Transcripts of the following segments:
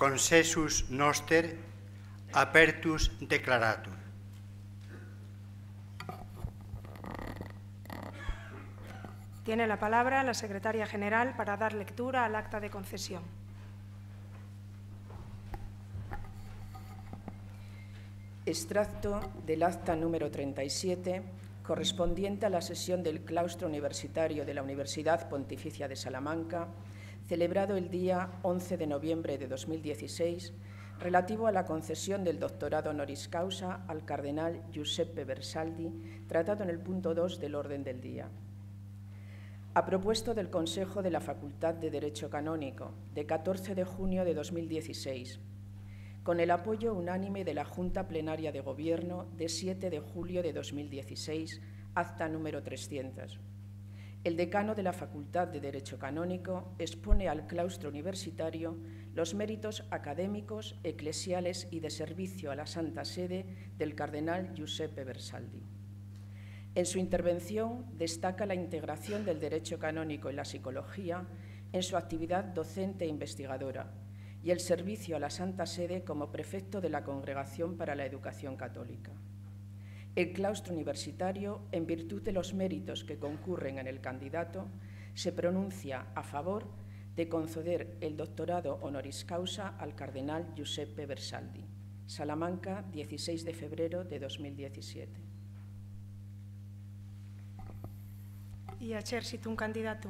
consensus noster apertus declaratur. Tiene la palabra la secretaria general para dar lectura al acta de concesión. Extracto del acta número 37 correspondiente a la sesión del claustro universitario de la Universidad Pontificia de Salamanca celebrado el día 11 de noviembre de 2016, relativo a la concesión del doctorado honoris causa al cardenal Giuseppe Bersaldi, tratado en el punto 2 del orden del día. A propuesto del Consejo de la Facultad de Derecho Canónico, de 14 de junio de 2016, con el apoyo unánime de la Junta Plenaria de Gobierno de 7 de julio de 2016, acta número 300 el decano de la Facultad de Derecho Canónico expone al claustro universitario los méritos académicos, eclesiales y de servicio a la Santa Sede del cardenal Giuseppe Bersaldi. En su intervención destaca la integración del derecho canónico en la psicología en su actividad docente e investigadora y el servicio a la Santa Sede como prefecto de la Congregación para la Educación Católica. El claustro universitario, en virtud de los méritos que concurren en el candidato, se pronuncia a favor de conceder el doctorado honoris causa al cardenal Giuseppe Bersaldi. Salamanca, 16 de febrero de 2017. Y a un candidato.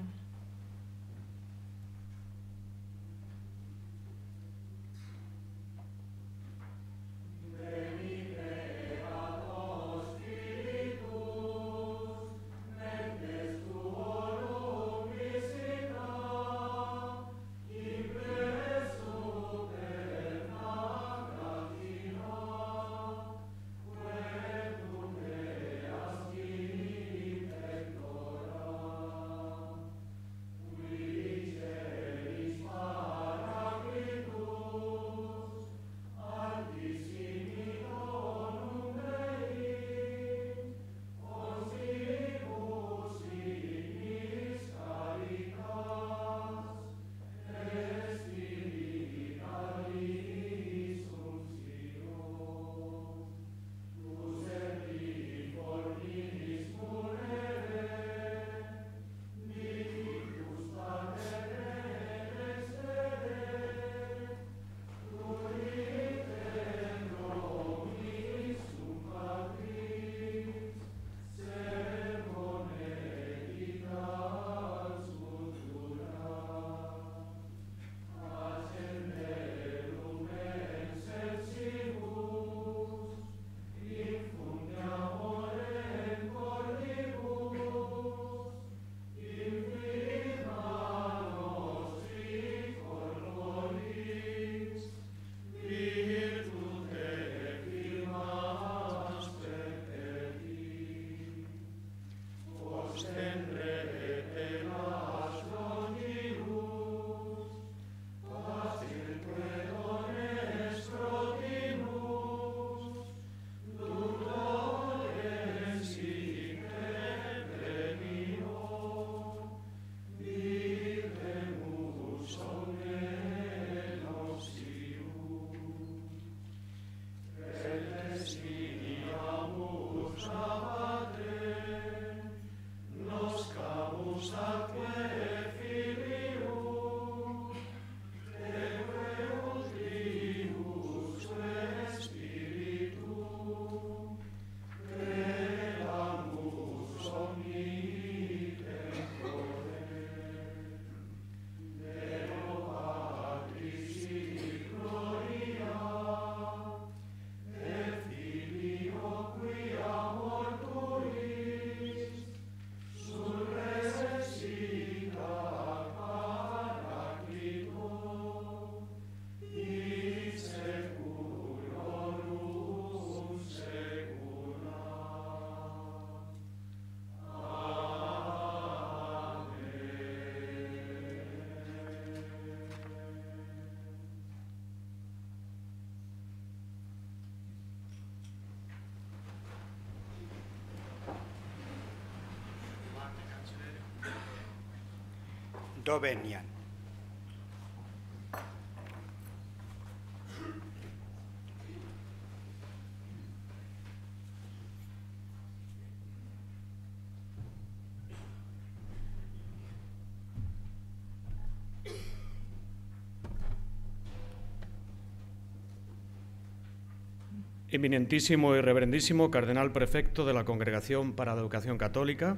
Eminentísimo y reverendísimo Cardenal Prefecto de la Congregación para la Educación Católica,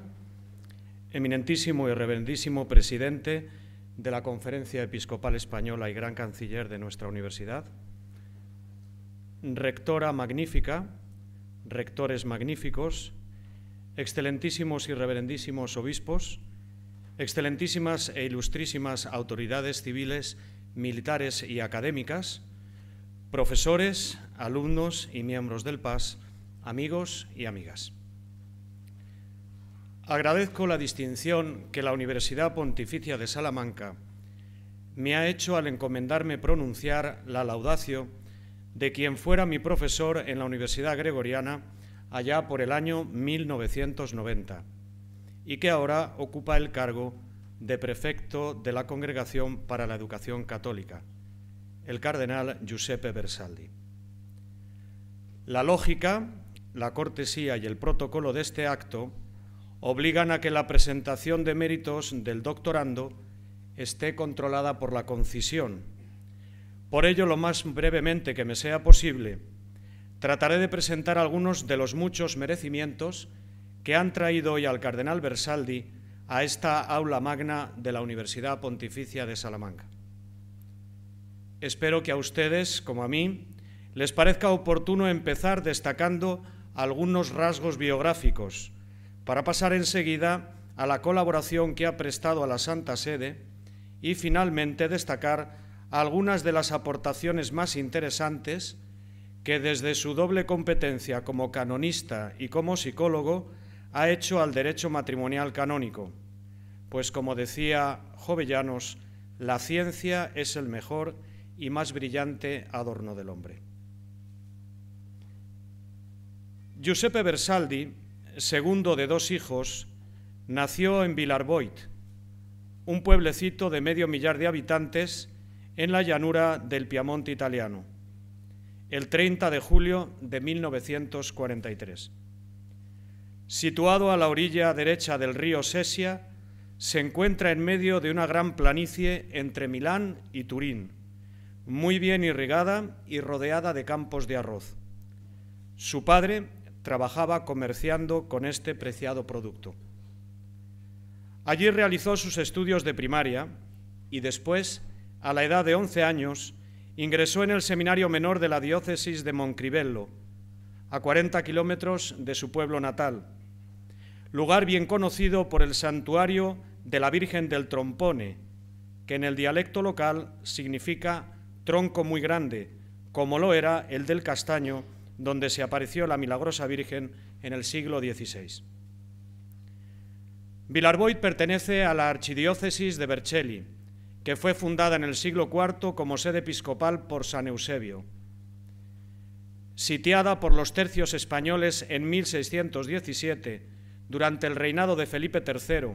eminentísimo y reverendísimo presidente de la Conferencia Episcopal Española y gran canciller de nuestra universidad, rectora magnífica, rectores magníficos, excelentísimos y reverendísimos obispos, excelentísimas e ilustrísimas autoridades civiles, militares y académicas, profesores, alumnos y miembros del PAS, amigos y amigas. Agradezco la distinción que la Universidad Pontificia de Salamanca me ha hecho al encomendarme pronunciar la laudacio de quien fuera mi profesor en la Universidad Gregoriana allá por el año 1990 y que ahora ocupa el cargo de prefecto de la Congregación para la Educación Católica, el cardenal Giuseppe Bersaldi. La lógica, la cortesía y el protocolo de este acto obligan a que la presentación de méritos del doctorando esté controlada por la concisión. Por ello, lo más brevemente que me sea posible, trataré de presentar algunos de los muchos merecimientos que han traído hoy al cardenal Bersaldi a esta aula magna de la Universidad Pontificia de Salamanca. Espero que a ustedes, como a mí, les parezca oportuno empezar destacando algunos rasgos biográficos, para pasar enseguida a la colaboración que ha prestado a la Santa Sede y finalmente destacar algunas de las aportaciones más interesantes que desde su doble competencia como canonista y como psicólogo ha hecho al derecho matrimonial canónico, pues como decía Jovellanos, la ciencia es el mejor y más brillante adorno del hombre. Giuseppe Bersaldi segundo de dos hijos, nació en Villarboit, un pueblecito de medio millar de habitantes en la llanura del Piamonte italiano, el 30 de julio de 1943. Situado a la orilla derecha del río Sesia, se encuentra en medio de una gran planicie entre Milán y Turín, muy bien irrigada y rodeada de campos de arroz. Su padre trabajaba comerciando con este preciado producto. Allí realizó sus estudios de primaria y después, a la edad de 11 años, ingresó en el Seminario Menor de la Diócesis de Moncribello... a 40 kilómetros de su pueblo natal, lugar bien conocido por el santuario de la Virgen del Trompone, que en el dialecto local significa tronco muy grande, como lo era el del castaño donde se apareció la milagrosa Virgen en el siglo XVI. Vilarboit pertenece a la archidiócesis de Vercelli, que fue fundada en el siglo IV como sede episcopal por San Eusebio. Sitiada por los tercios españoles en 1617, durante el reinado de Felipe III,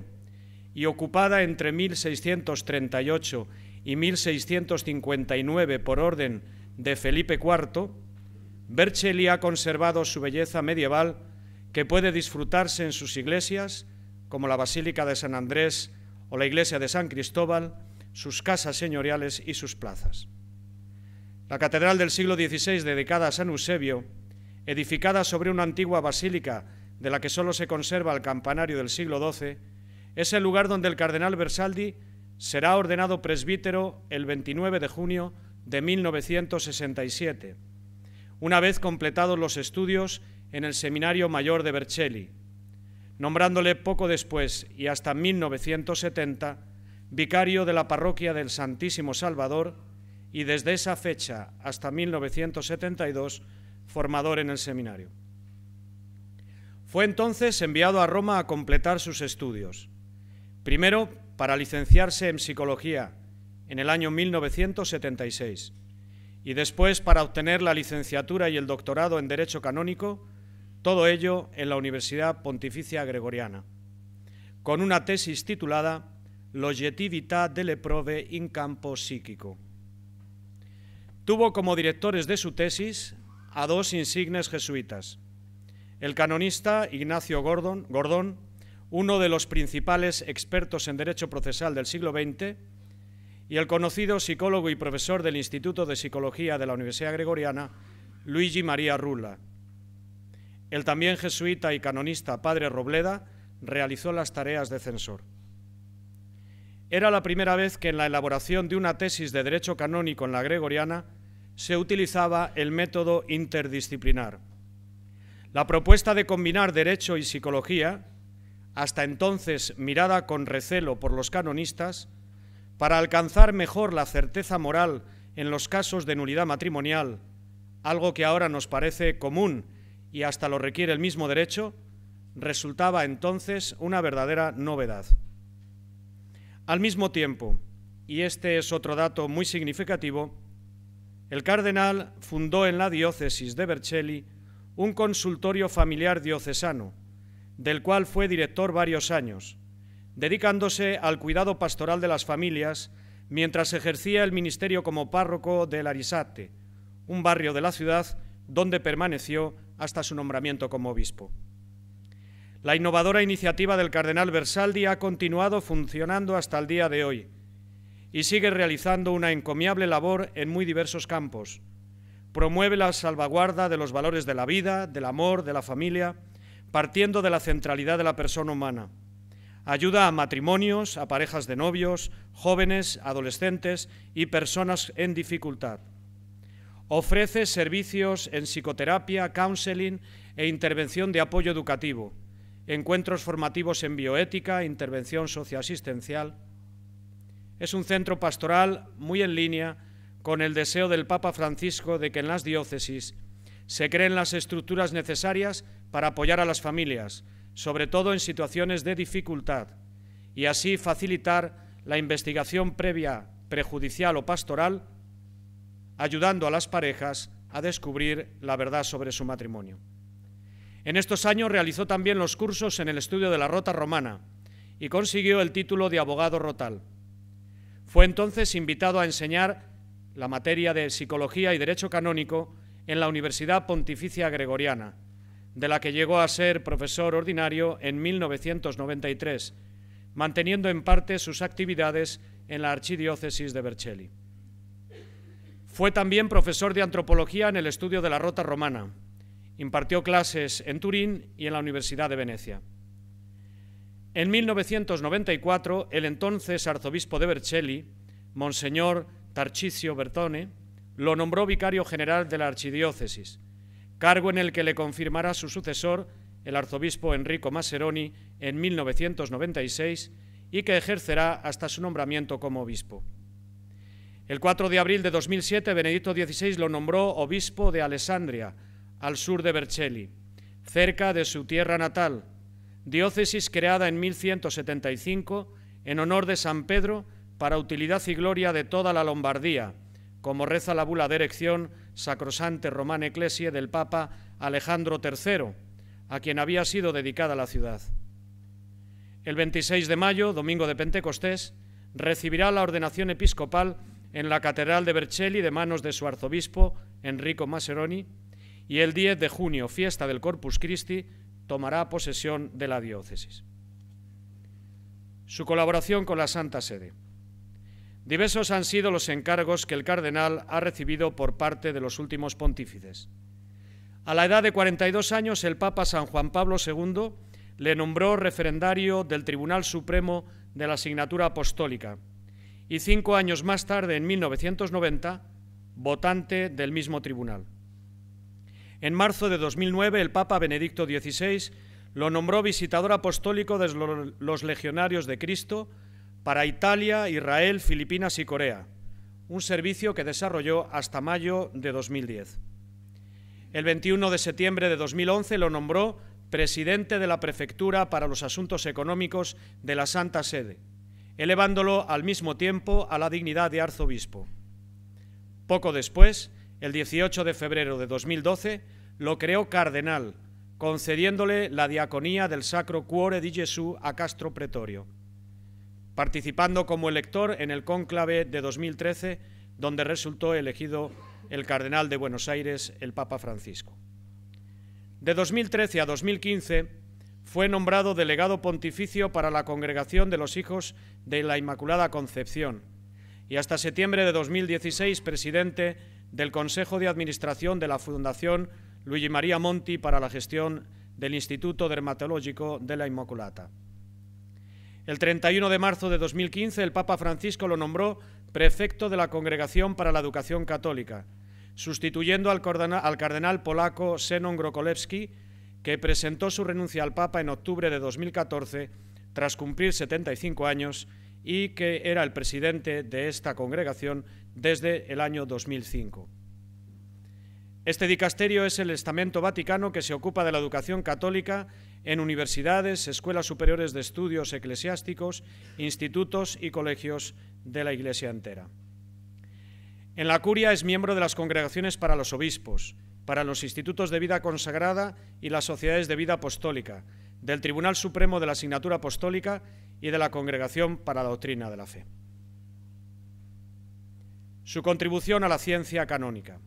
y ocupada entre 1638 y 1659 por orden de Felipe IV, Vercelli ha conservado su belleza medieval que puede disfrutarse en sus iglesias, como la Basílica de San Andrés o la Iglesia de San Cristóbal, sus casas señoriales y sus plazas. La catedral del siglo XVI dedicada a San Eusebio, edificada sobre una antigua basílica de la que solo se conserva el campanario del siglo XII, es el lugar donde el cardenal Bersaldi será ordenado presbítero el 29 de junio de 1967 una vez completados los estudios en el Seminario Mayor de Vercelli, nombrándole poco después y hasta 1970 vicario de la parroquia del Santísimo Salvador y desde esa fecha hasta 1972 formador en el seminario. Fue entonces enviado a Roma a completar sus estudios, primero para licenciarse en psicología en el año 1976 y después para obtener la licenciatura y el doctorado en Derecho Canónico, todo ello en la Universidad Pontificia Gregoriana, con una tesis titulada L'oggettività delle prove in campo psíquico. Tuvo como directores de su tesis a dos insignes jesuitas, el canonista Ignacio Gordon, Gordón, uno de los principales expertos en derecho procesal del siglo XX, y el conocido psicólogo y profesor del Instituto de Psicología de la Universidad Gregoriana, Luigi María Rula. El también jesuita y canonista Padre Robleda realizó las tareas de censor. Era la primera vez que en la elaboración de una tesis de derecho canónico en la Gregoriana se utilizaba el método interdisciplinar. La propuesta de combinar derecho y psicología, hasta entonces mirada con recelo por los canonistas, para alcanzar mejor la certeza moral en los casos de nulidad matrimonial, algo que ahora nos parece común y hasta lo requiere el mismo derecho, resultaba entonces una verdadera novedad. Al mismo tiempo, y este es otro dato muy significativo, el cardenal fundó en la diócesis de Vercelli un consultorio familiar diocesano, del cual fue director varios años, dedicándose al cuidado pastoral de las familias mientras ejercía el ministerio como párroco de Larisate, un barrio de la ciudad donde permaneció hasta su nombramiento como obispo. La innovadora iniciativa del cardenal Versaldi ha continuado funcionando hasta el día de hoy y sigue realizando una encomiable labor en muy diversos campos. Promueve la salvaguarda de los valores de la vida, del amor, de la familia, partiendo de la centralidad de la persona humana Ayuda a matrimonios, a parejas de novios, jóvenes, adolescentes y personas en dificultad. Ofrece servicios en psicoterapia, counseling e intervención de apoyo educativo, encuentros formativos en bioética, intervención socioasistencial. Es un centro pastoral muy en línea con el deseo del Papa Francisco de que en las diócesis se creen las estructuras necesarias para apoyar a las familias, sobre todo en situaciones de dificultad, y así facilitar la investigación previa, prejudicial o pastoral, ayudando a las parejas a descubrir la verdad sobre su matrimonio. En estos años realizó también los cursos en el estudio de la Rota Romana y consiguió el título de abogado rotal. Fue entonces invitado a enseñar la materia de psicología y derecho canónico en la Universidad Pontificia Gregoriana, de la que llegó a ser profesor ordinario en 1993, manteniendo en parte sus actividades en la Archidiócesis de Vercelli. Fue también profesor de antropología en el estudio de la Rota Romana. Impartió clases en Turín y en la Universidad de Venecia. En 1994, el entonces arzobispo de Vercelli, Monseñor Tarchicio Bertone, lo nombró vicario general de la archidiócesis cargo en el que le confirmará su sucesor, el arzobispo Enrico Maseroni, en 1996 y que ejercerá hasta su nombramiento como obispo. El 4 de abril de 2007, Benedicto XVI lo nombró obispo de Alessandria, al sur de Vercelli, cerca de su tierra natal, diócesis creada en 1175 en honor de San Pedro para utilidad y gloria de toda la Lombardía, como reza la bula de erección sacrosante Romana eclesia del Papa Alejandro III, a quien había sido dedicada la ciudad. El 26 de mayo, domingo de Pentecostés, recibirá la ordenación episcopal en la Catedral de Vercelli de manos de su arzobispo Enrico Maseroni y el 10 de junio, fiesta del Corpus Christi, tomará posesión de la diócesis. Su colaboración con la Santa Sede. Diversos han sido los encargos que el cardenal ha recibido por parte de los últimos pontífices. A la edad de 42 años, el Papa San Juan Pablo II le nombró referendario del Tribunal Supremo de la Asignatura Apostólica y cinco años más tarde, en 1990, votante del mismo tribunal. En marzo de 2009, el Papa Benedicto XVI lo nombró visitador apostólico de los legionarios de Cristo, para Italia, Israel, Filipinas y Corea, un servicio que desarrolló hasta mayo de 2010. El 21 de septiembre de 2011 lo nombró presidente de la Prefectura para los Asuntos Económicos de la Santa Sede, elevándolo al mismo tiempo a la dignidad de arzobispo. Poco después, el 18 de febrero de 2012, lo creó cardenal, concediéndole la diaconía del Sacro Cuore di Gesù a Castro Pretorio participando como elector en el cónclave de 2013, donde resultó elegido el cardenal de Buenos Aires, el Papa Francisco. De 2013 a 2015 fue nombrado delegado pontificio para la Congregación de los Hijos de la Inmaculada Concepción y hasta septiembre de 2016 presidente del Consejo de Administración de la Fundación Luigi María Monti para la gestión del Instituto Dermatológico de la Inmaculada. El 31 de marzo de 2015 el Papa Francisco lo nombró prefecto de la Congregación para la Educación Católica, sustituyendo al cardenal, polaco Senon Grokolewski, que presentó su renuncia al Papa en octubre de 2014 tras cumplir 75 años y que era el presidente de esta congregación desde el año 2005. Este dicasterio es el estamento vaticano que se ocupa de la educación católica en universidades, escuelas superiores de estudios eclesiásticos, institutos y colegios de la Iglesia entera. En la curia es miembro de las congregaciones para los obispos, para los institutos de vida consagrada y las sociedades de vida apostólica, del Tribunal Supremo de la Asignatura Apostólica y de la Congregación para la Doctrina de la Fe. Su contribución a la ciencia canónica.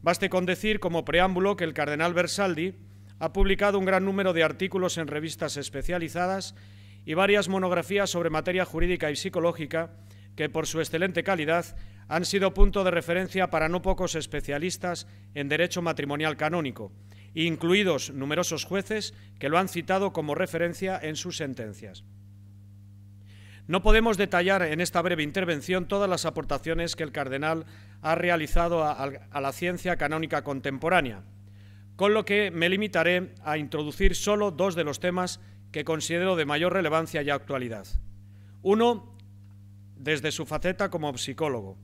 Baste con decir como preámbulo que el cardenal Bersaldi ha publicado un gran número de artículos en revistas especializadas y varias monografías sobre materia jurídica y psicológica que, por su excelente calidad, han sido punto de referencia para no pocos especialistas en derecho matrimonial canónico, incluidos numerosos jueces que lo han citado como referencia en sus sentencias. No podemos detallar en esta breve intervención todas las aportaciones que el cardenal ha realizado a, la ciencia canónica contemporánea, con lo que me limitaré a introducir solo dos de los temas que considero de mayor relevancia y actualidad. Uno, desde su faceta como psicólogo.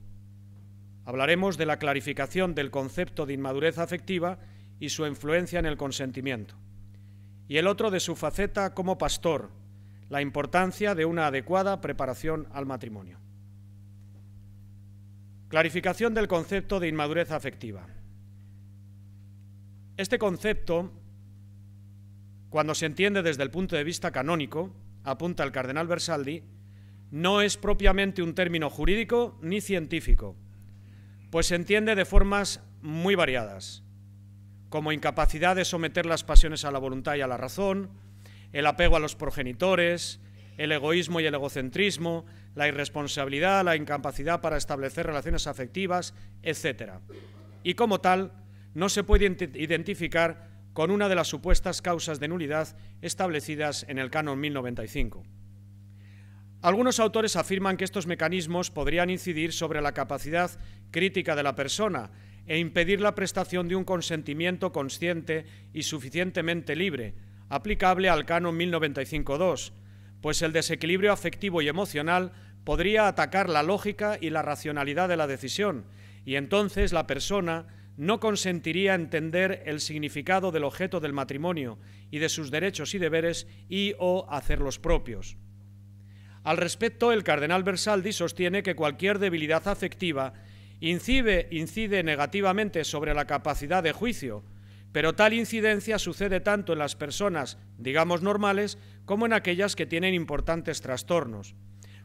Hablaremos de la clarificación del concepto de inmadurez afectiva y su influencia en el consentimiento. Y el otro de su faceta como pastor, la importancia de una adecuada preparación al matrimonio. Clarificación del concepto de inmadurez afectiva. Este concepto, cuando se entiende desde el punto de vista canónico, apunta el cardenal Bersaldi, no es propiamente un término jurídico ni científico, pues se entiende de formas muy variadas, como incapacidad de someter las pasiones a la voluntad y a la razón, el apego a los progenitores, el egoísmo y el egocentrismo, la irresponsabilidad, la incapacidad para establecer relaciones afectivas, etc. Y como tal, no se puede identificar con una de las supuestas causas de nulidad establecidas en el Canon 1095. Algunos autores afirman que estos mecanismos podrían incidir sobre la capacidad crítica de la persona e impedir la prestación de un consentimiento consciente y suficientemente libre, aplicable al Canon 1095-2, pues el desequilibrio afectivo y emocional podría atacar la lógica y la racionalidad de la decisión, y entonces la persona no consentiría entender el significado del objeto del matrimonio y de sus derechos y deberes y o hacerlos propios. Al respecto, el cardenal Bersaldi sostiene que cualquier debilidad afectiva incide, incide negativamente sobre la capacidad de juicio, pero tal incidencia sucede tanto en las personas, digamos, normales, como en aquellas que tienen importantes trastornos.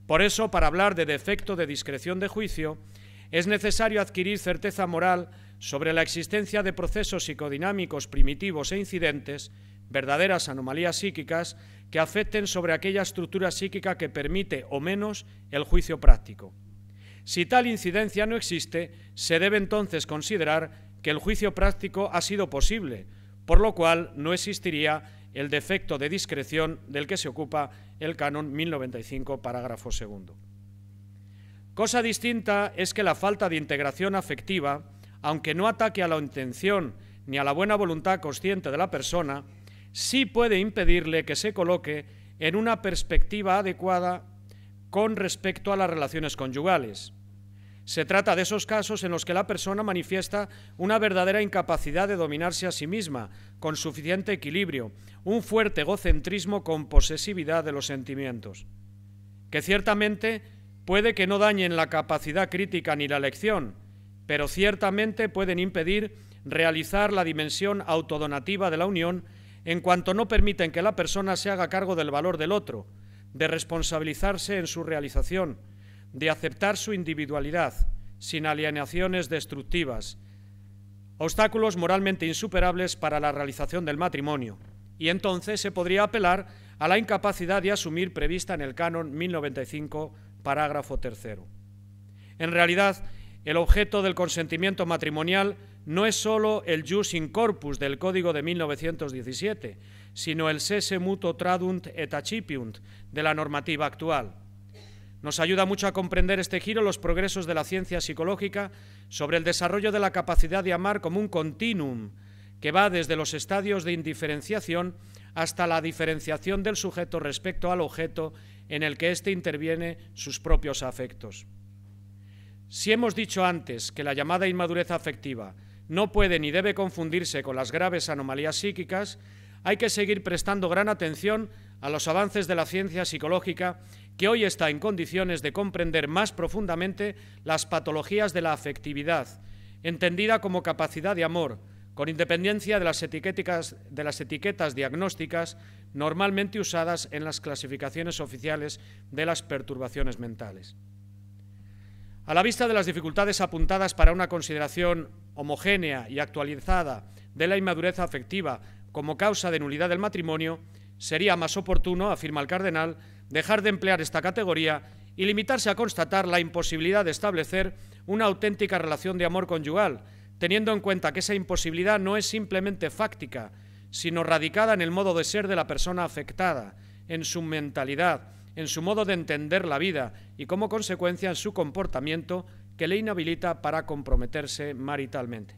Por eso, para hablar de defecto de discreción de juicio, es necesario adquirir certeza moral sobre la existencia de procesos psicodinámicos primitivos e incidentes, verdaderas anomalías psíquicas que afecten sobre aquella estructura psíquica que permite o menos el juicio práctico. Si tal incidencia no existe, se debe entonces considerar que el juicio práctico ha sido posible, por lo cual no existiría el defecto de discreción del que se ocupa el canon 1095, parágrafo segundo. Cosa distinta es que la falta de integración afectiva aunque no ataque a la intención ni a la buena voluntad consciente de la persona, sí puede impedirle que se coloque en una perspectiva adecuada con respecto a las relaciones conyugales. Se trata de esos casos en los que la persona manifiesta una verdadera incapacidad de dominarse a sí misma, con suficiente equilibrio, un fuerte egocentrismo con posesividad de los sentimientos, que ciertamente puede que no dañen la capacidad crítica ni la elección, pero ciertamente pueden impedir realizar la dimensión autodonativa de la unión en cuanto no permiten que la persona se haga cargo del valor del otro, de responsabilizarse en su realización, de aceptar su individualidad, sin alienaciones destructivas, obstáculos moralmente insuperables para la realización del matrimonio. Y entonces se podría apelar a la incapacidad de asumir prevista en el canon 1095, parágrafo tercero. En realidad, el objeto del consentimiento matrimonial no es solo el jus in corpus del Código de 1917, sino el sese mutuo tradunt et accipiunt de la normativa actual. Nos ayuda mucho a comprender este giro los progresos de la ciencia psicológica sobre el desarrollo de la capacidad de amar como un continuum que va desde los estadios de indiferenciación hasta la diferenciación del sujeto respecto al objeto en el que éste interviene sus propios afectos. Si hemos dicho antes que la llamada inmadurez afectiva no puede ni debe confundirse con las graves anomalías psíquicas, hay que seguir prestando gran atención a los avances de la ciencia psicológica que hoy está en condiciones de comprender más profundamente las patologías de la afectividad, entendida como capacidad de amor, con independencia de las, etiquetas, de las etiquetas diagnósticas normalmente usadas en las clasificaciones oficiales de las perturbaciones mentales. A la vista de las dificultades apuntadas para una consideración homogénea y actualizada de la inmadurez afectiva como causa de nulidad del matrimonio, sería más oportuno, afirma el cardenal, dejar de emplear esta categoría y limitarse a constatar la imposibilidad de establecer una auténtica relación de amor conyugal, teniendo en cuenta que esa imposibilidad no es simplemente fáctica, sino radicada en el modo de ser de la persona afectada, en su mentalidad, en su modo de entender la vida y como consecuencia en su comportamiento que le inhabilita para comprometerse maritalmente.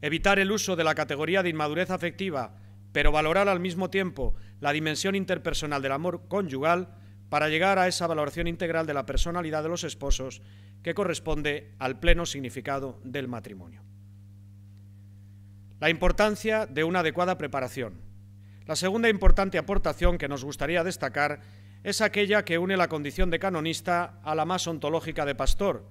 Evitar el uso de la categoría de inmadurez afectiva, pero valorar al mismo tiempo la dimensión interpersonal del amor conyugal para llegar a esa valoración integral de la personalidad de los esposos que corresponde al pleno significado del matrimonio. La importancia de una adecuada preparación. La segunda importante aportación que nos gustaría destacar es aquella que une la condición de canonista a la más ontológica de pastor,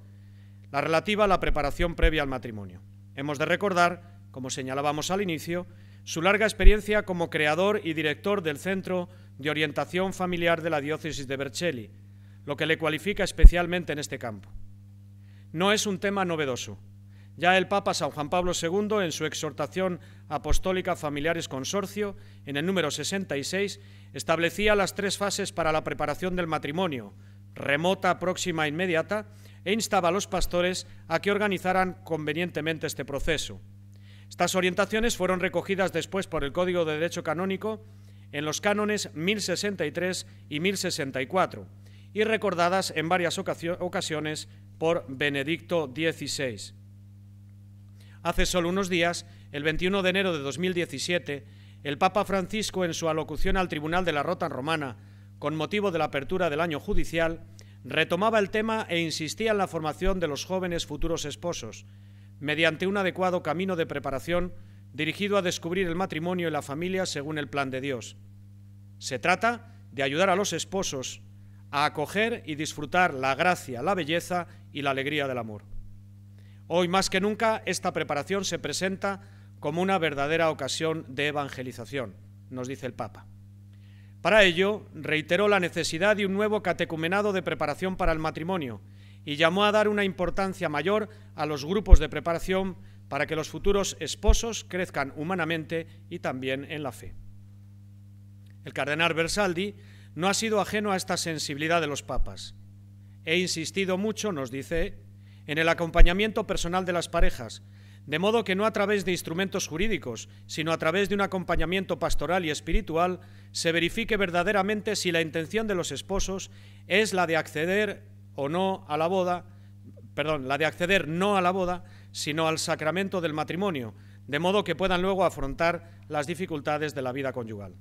la relativa a la preparación previa al matrimonio. Hemos de recordar, como señalábamos al inicio, su larga experiencia como creador y director del Centro de Orientación Familiar de la Diócesis de Bercelli, lo que le cualifica especialmente en este campo. No es un tema novedoso, ya el Papa San Juan Pablo II, en su exhortación apostólica Familiares Consorcio, en el número 66, establecía las tres fases para la preparación del matrimonio, remota, próxima e inmediata, e instaba a los pastores a que organizaran convenientemente este proceso. Estas orientaciones fueron recogidas después por el Código de Derecho Canónico en los cánones 1063 y 1064 y recordadas en varias ocasiones por Benedicto XVI. Hace solo unos días, el 21 de enero de 2017, el Papa Francisco, en su alocución al Tribunal de la Rota Romana, con motivo de la apertura del año judicial, retomaba el tema e insistía en la formación de los jóvenes futuros esposos, mediante un adecuado camino de preparación dirigido a descubrir el matrimonio y la familia según el plan de Dios. Se trata de ayudar a los esposos a acoger y disfrutar la gracia, la belleza y la alegría del amor. Hoy más que nunca, esta preparación se presenta como una verdadera ocasión de evangelización, nos dice el Papa. Para ello, reiteró la necesidad de un nuevo catecumenado de preparación para el matrimonio y llamó a dar una importancia mayor a los grupos de preparación para que los futuros esposos crezcan humanamente y también en la fe. El cardenal Bersaldi no ha sido ajeno a esta sensibilidad de los papas. He insistido mucho, nos dice en el acompañamiento personal de las parejas, de modo que no a través de instrumentos jurídicos, sino a través de un acompañamiento pastoral y espiritual, se verifique verdaderamente si la intención de los esposos es la de acceder o no a la boda, perdón, la de acceder no a la boda, sino al sacramento del matrimonio, de modo que puedan luego afrontar las dificultades de la vida conyugal.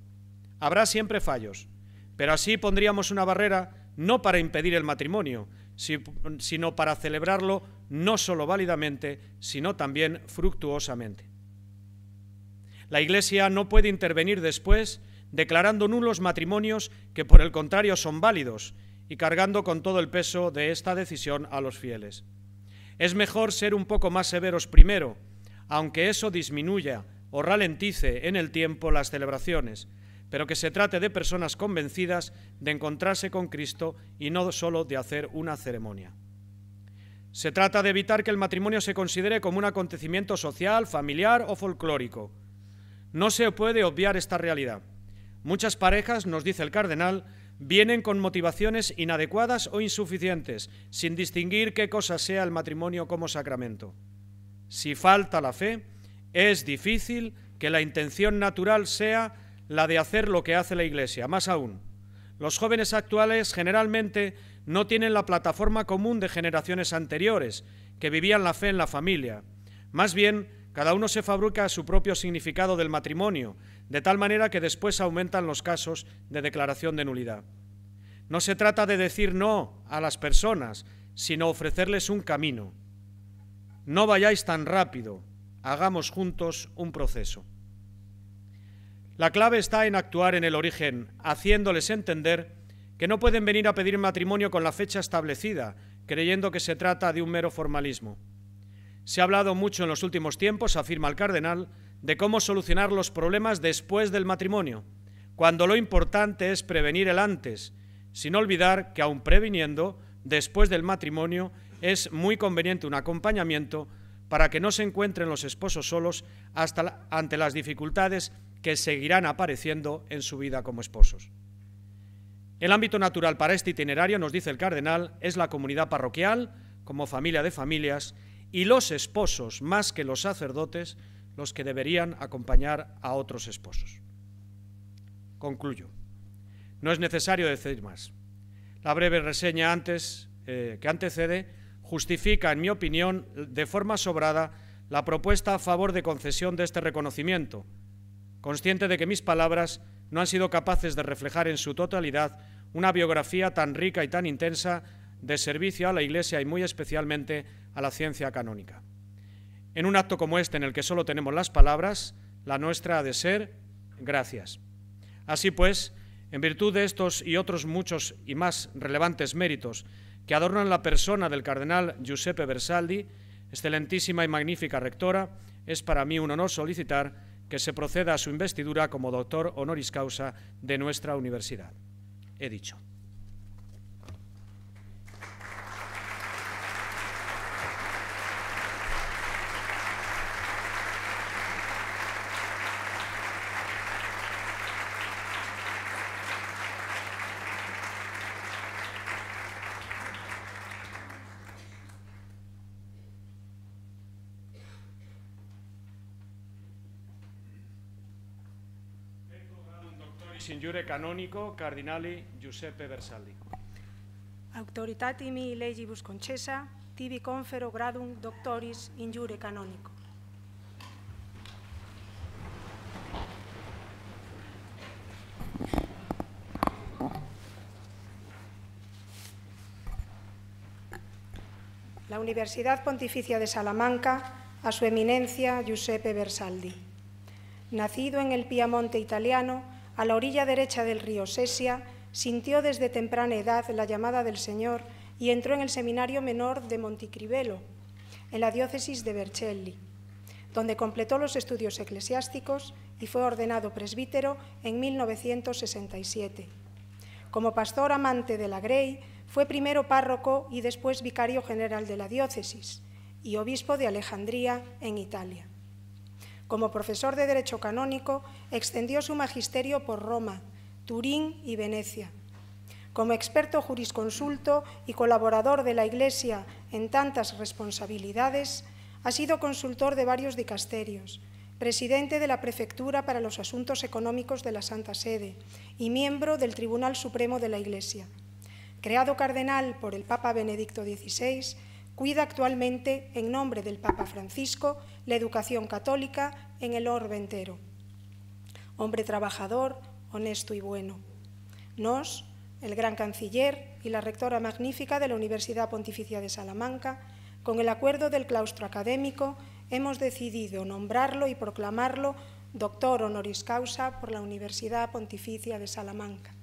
Habrá siempre fallos, pero así pondríamos una barrera no para impedir el matrimonio, sino para celebrarlo no solo válidamente, sino también fructuosamente. La Iglesia no puede intervenir después declarando nulos matrimonios que por el contrario son válidos y cargando con todo el peso de esta decisión a los fieles. Es mejor ser un poco más severos primero, aunque eso disminuya o ralentice en el tiempo las celebraciones, pero que se trate de personas convencidas de encontrarse con Cristo y no solo de hacer una ceremonia. Se trata de evitar que el matrimonio se considere como un acontecimiento social, familiar o folclórico. No se puede obviar esta realidad. Muchas parejas, nos dice el cardenal, vienen con motivaciones inadecuadas o insuficientes, sin distinguir qué cosa sea el matrimonio como sacramento. Si falta la fe, es difícil que la intención natural sea la de hacer lo que hace la Iglesia. Más aún, los jóvenes actuales generalmente no tienen la plataforma común de generaciones anteriores, que vivían la fe en la familia. Más bien, cada uno se fabrica su propio significado del matrimonio, de tal manera que después aumentan los casos de declaración de nulidad. No se trata de decir no a las personas, sino ofrecerles un camino. No vayáis tan rápido, hagamos juntos un proceso. La clave está en actuar en el origen, haciéndoles entender que no pueden venir a pedir matrimonio con la fecha establecida, creyendo que se trata de un mero formalismo. Se ha hablado mucho en los últimos tiempos, afirma el cardenal, de cómo solucionar los problemas después del matrimonio, cuando lo importante es prevenir el antes, sin olvidar que aun previniendo, después del matrimonio es muy conveniente un acompañamiento para que no se encuentren los esposos solos hasta ante las dificultades que seguirán apareciendo en su vida como esposos. El ámbito natural para este itinerario, nos dice el cardenal, es la comunidad parroquial, como familia de familias, y los esposos, más que los sacerdotes, los que deberían acompañar a otros esposos. Concluyo. No es necesario decir más. La breve reseña antes, eh, que antecede justifica, en mi opinión, de forma sobrada la propuesta a favor de concesión de este reconocimiento, consciente de que mis palabras no han sido capaces de reflejar en su totalidad una biografía tan rica y tan intensa de servicio a la Iglesia y muy especialmente a la ciencia canónica. En un acto como este, en el que solo tenemos las palabras, la nuestra ha de ser gracias. Así pues, en virtud de estos y otros muchos y más relevantes méritos que adornan la persona del cardenal Giuseppe Bersaldi, excelentísima y magnífica rectora, es para mí un honor solicitar que se proceda a su investidura como doctor honoris causa de nuestra universidad. He dicho. jure canónico, cardinale Giuseppe Versalli. Autoritatimi legibus concessa, tibi confero gradum doctoris in canónico. canonico. La Universidad Pontificia de Salamanca a su eminencia Giuseppe Versaldi. Nacido en el Piamonte italiano, a la orilla derecha del río Sesia, sintió desde temprana edad la llamada del Señor y entró en el seminario menor de Monticribelo, en la diócesis de Vercelli, donde completó los estudios eclesiásticos y fue ordenado presbítero en 1967. Como pastor amante de la Grey, fue primero párroco y después vicario general de la diócesis y obispo de Alejandría, en Italia. Como profesor de Derecho Canónico, extendió su magisterio por Roma, Turín y Venecia. Como experto jurisconsulto y colaborador de la Iglesia en tantas responsabilidades, ha sido consultor de varios dicasterios, presidente de la Prefectura para los Asuntos Económicos de la Santa Sede y miembro del Tribunal Supremo de la Iglesia. Creado cardenal por el Papa Benedicto XVI, cuida actualmente, en nombre del Papa Francisco, la educación católica en el orbe entero hombre trabajador, honesto y bueno. Nos, el gran canciller y la rectora magnífica de la Universidad Pontificia de Salamanca, con el acuerdo del claustro académico, hemos decidido nombrarlo y proclamarlo doctor honoris causa por la Universidad Pontificia de Salamanca.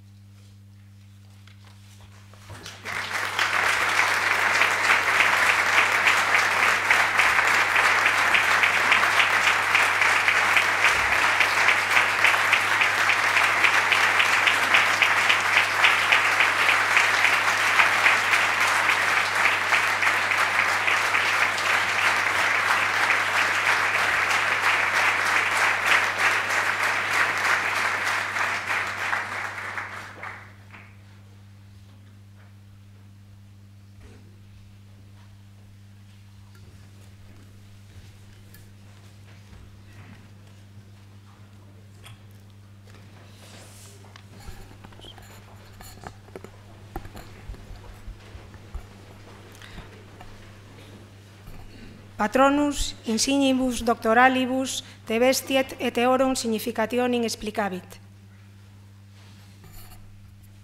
patronus, insignibus doctoralibus, te vestiet et eorum signification explicabit.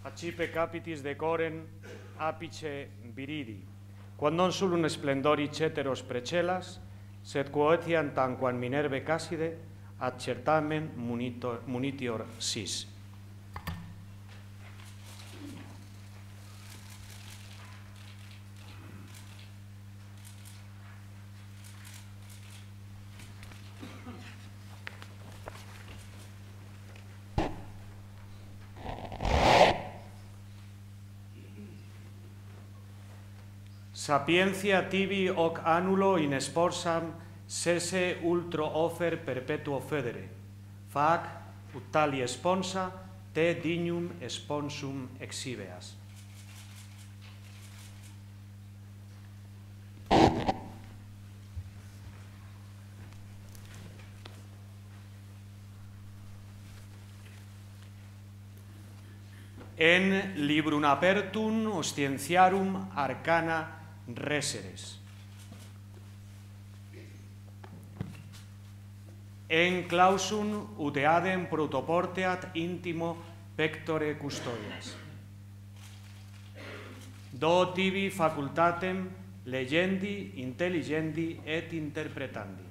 Accipe capitis decoren apice viridi, quod non sulum splendori ceteros precelas, sed quoetian tanquam Minerve caside, ad certamen munitor sis. Sapientia tibi hoc anulo in esporsam sese ultro offer perpetuo federe. Fac ut tali esponsa te dignum esponsum exhibeas. En librum apertum ostienciarum arcana réseres. En clausum ut uteadem protoporteat intimo pectore custodias. Do tibi facultatem legendi, intelligendi et interpretandi.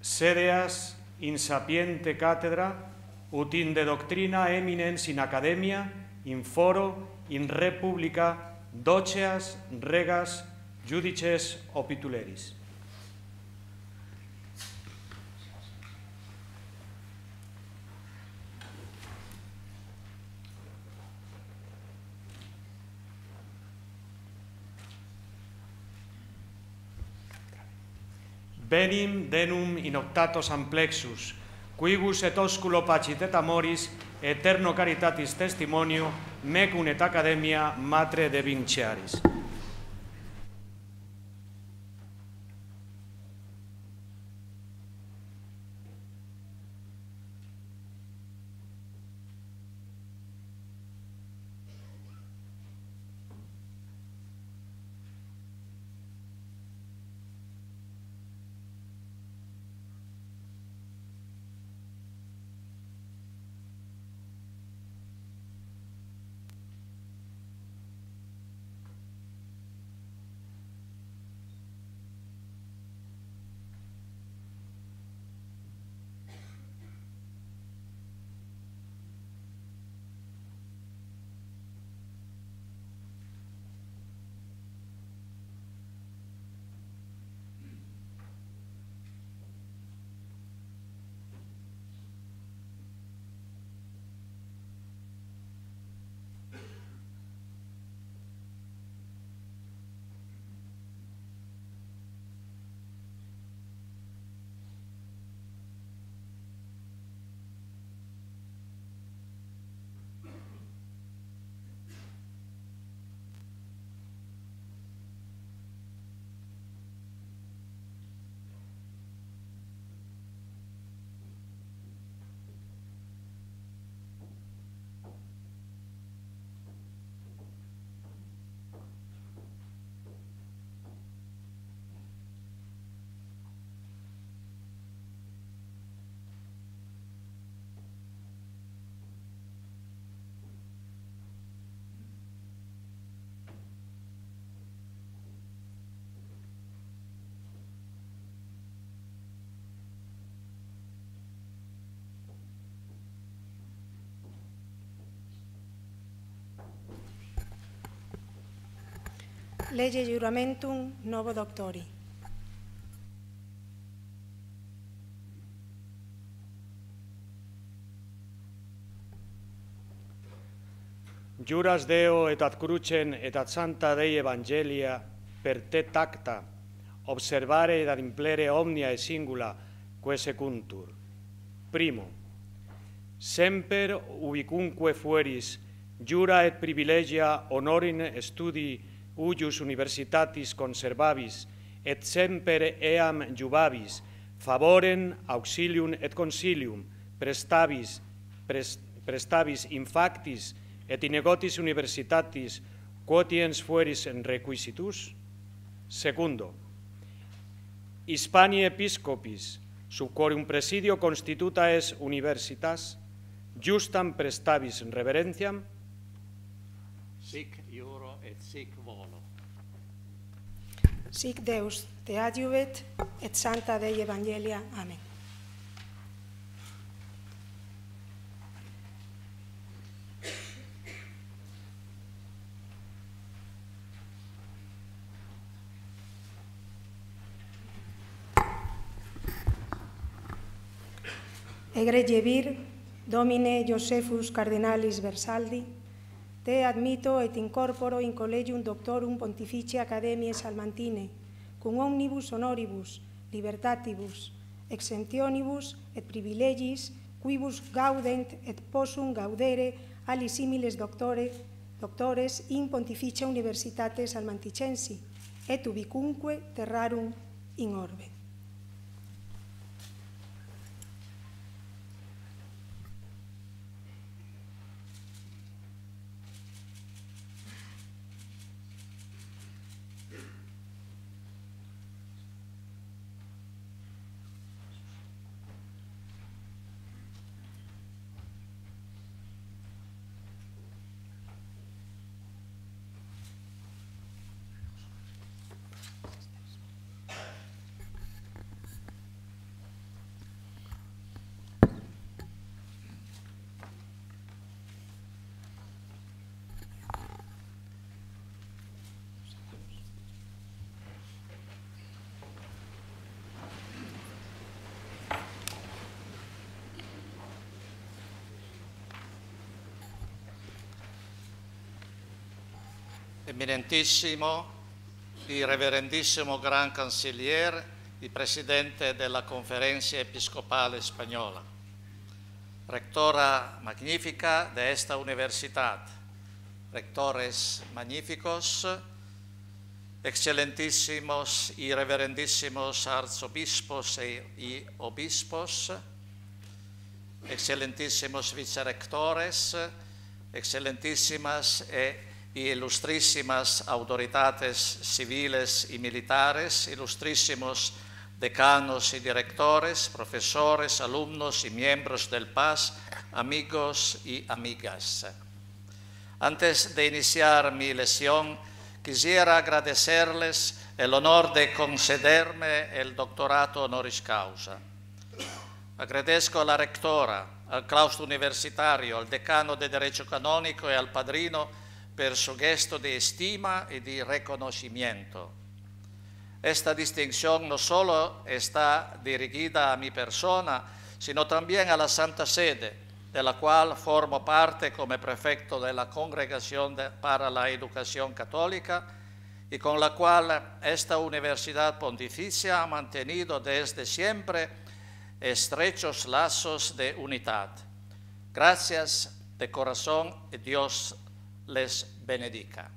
Sedeas insapiente cátedra ut in de doctrina eminens in academia, in foro, in republica, doceas, regas, judices, opituleris. Venim denum in octatos amplexus, quibus et osculo pacit amoris, eterno caritatis testimonio, mecum et academia matre de vinciaris. Lege juramentum novo doctori. Juras deo et ad crucem et ad santa dei evangelia per te tacta observare ed ad implere omnia e singula que secuntur. Primo, semper ubicunque fueris Jura et privilegia honorin studi uius universitatis conservabis et semper eam jubabis favoren auxilium et consilium prestabis pres, prestabis in factis et in negotis universitatis quotiens fueris in requisitus secundo Hispaniae episcopis sub quorum presidio constituta est universitas justam prestabis reverentiam Sic iuro et sic volo. Sic Deus, te adiuvet, et Santa Dei Evangelia. Amen. Egregie vir, Domine Josephus Cardinalis Versaldi, te admito et incorporo in collegium doctorum pontifice academiae salmantine, cum omnibus honoribus, libertatibus, exemptionibus et privilegis, quibus gaudent et possum gaudere ali similes doctore, doctores in pontificia universitate salmanticensi, et ubicunque terrarum in orbe. Eminentissimo, il Reverendissimo Gran Cancelliere, il Presidente della Conferenza Episcopale Spagnola, Rectora Magnifica de esta Università, Rectores Magnificos, Excelentísimos y Reverendissimos Arzobispos y Obispos, Excelentísimos Vicerectores, Excelentísimas e y ilustrísimas autoridades civiles y militares, ilustrísimos decanos y directores, profesores, alumnos y miembros del PAS, amigos y amigas. Antes de iniciar mi lesión, quisiera agradecerles el honor de concederme el doctorato honoris causa. Agradezco a la rectora, al claustro universitario, al decano de Derecho Canónico y al padrino per su gesto de estima y de reconocimiento. Esta distinción no solo está dirigida a mi persona, sino también a la Santa Sede, de la cual formo parte como prefecto de la Congregación para la Educación Católica y con la cual esta Universidad Pontificia ha mantenido desde siempre estrechos lazos de unidad. Gracias de corazón, Dios les benedica.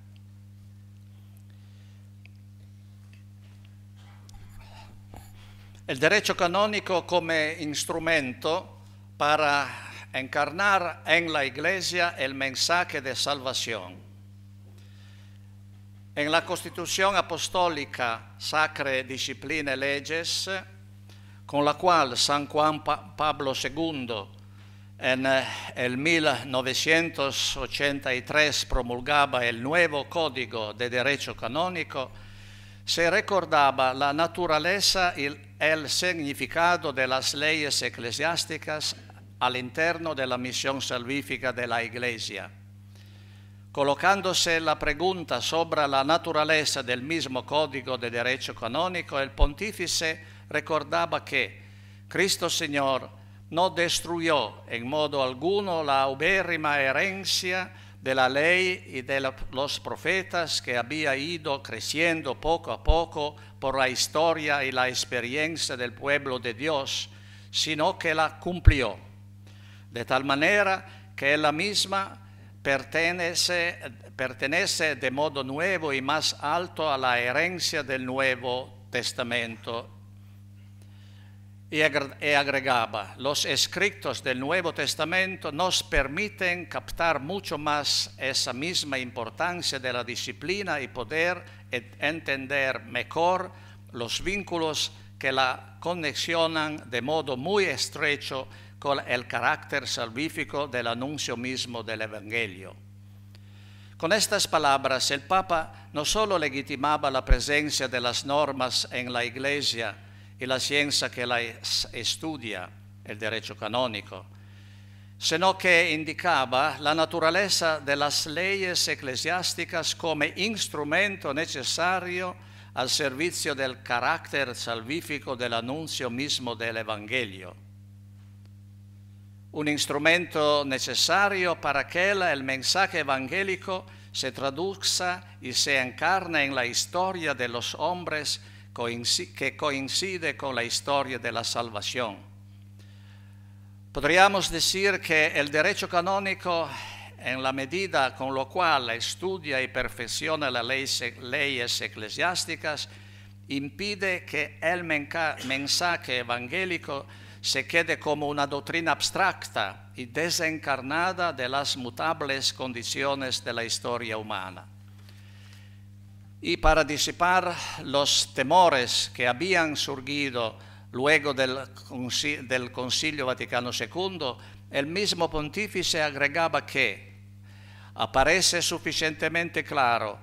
El derecho canónico como instrumento para encarnar en la Iglesia el mensaje de salvación. En la Constitución Apostólica Sacre Disciplina y Leyes, con la cual San Juan Pablo II nel 1983 promulgava il nuovo Código de Derecho Canónico, se recordaba la naturaleza e il significato las leyes eclesiásticas ecclesiasticas all'interno della salvífica de la Iglesia. Colocándose la pregunta sobre la naturaleza del mismo Código de Derecho Canónico, il pontífice recordaba che Cristo Señor no destruyó en modo alguno la ubérrima herencia de la ley y de los profetas que había ido creciendo poco a poco por la historia y la experiencia del pueblo de Dios, sino que la cumplió, de tal manera que la misma pertenece, pertenece de modo nuevo y más alto a la herencia del Nuevo Testamento y agregaba, los escritos del Nuevo Testamento nos permiten captar mucho más esa misma importancia de la disciplina y poder entender mejor los vínculos que la conexionan de modo muy estrecho con el carácter salvífico del anuncio mismo del Evangelio. Con estas palabras el Papa no solo legitimaba la presencia de las normas en la Iglesia, e la scienza che la studia, il derecho canonico, se no che indicava la naturalezza delle leyes ecclesiasticas come strumento necessario al servizio del carattere salvifico dell'annunzio mismo dell'Evangelio. Un strumento necessario para che il mensaje evangelico se traduzca e se encarne en la de los hombres que coincide con la historia de la salvación. Podríamos decir que el derecho canónico, en la medida con la cual estudia y perfecciona las leyes e-, eclesiásticas, impide que el mensaje evangélico se quede como una doctrina abstracta y desencarnada de las mutables condiciones de la historia humana y para disipar los temores que habían surgido luego del, Concilio Vaticano II, el mismo pontífice agregaba que aparece suficientemente claro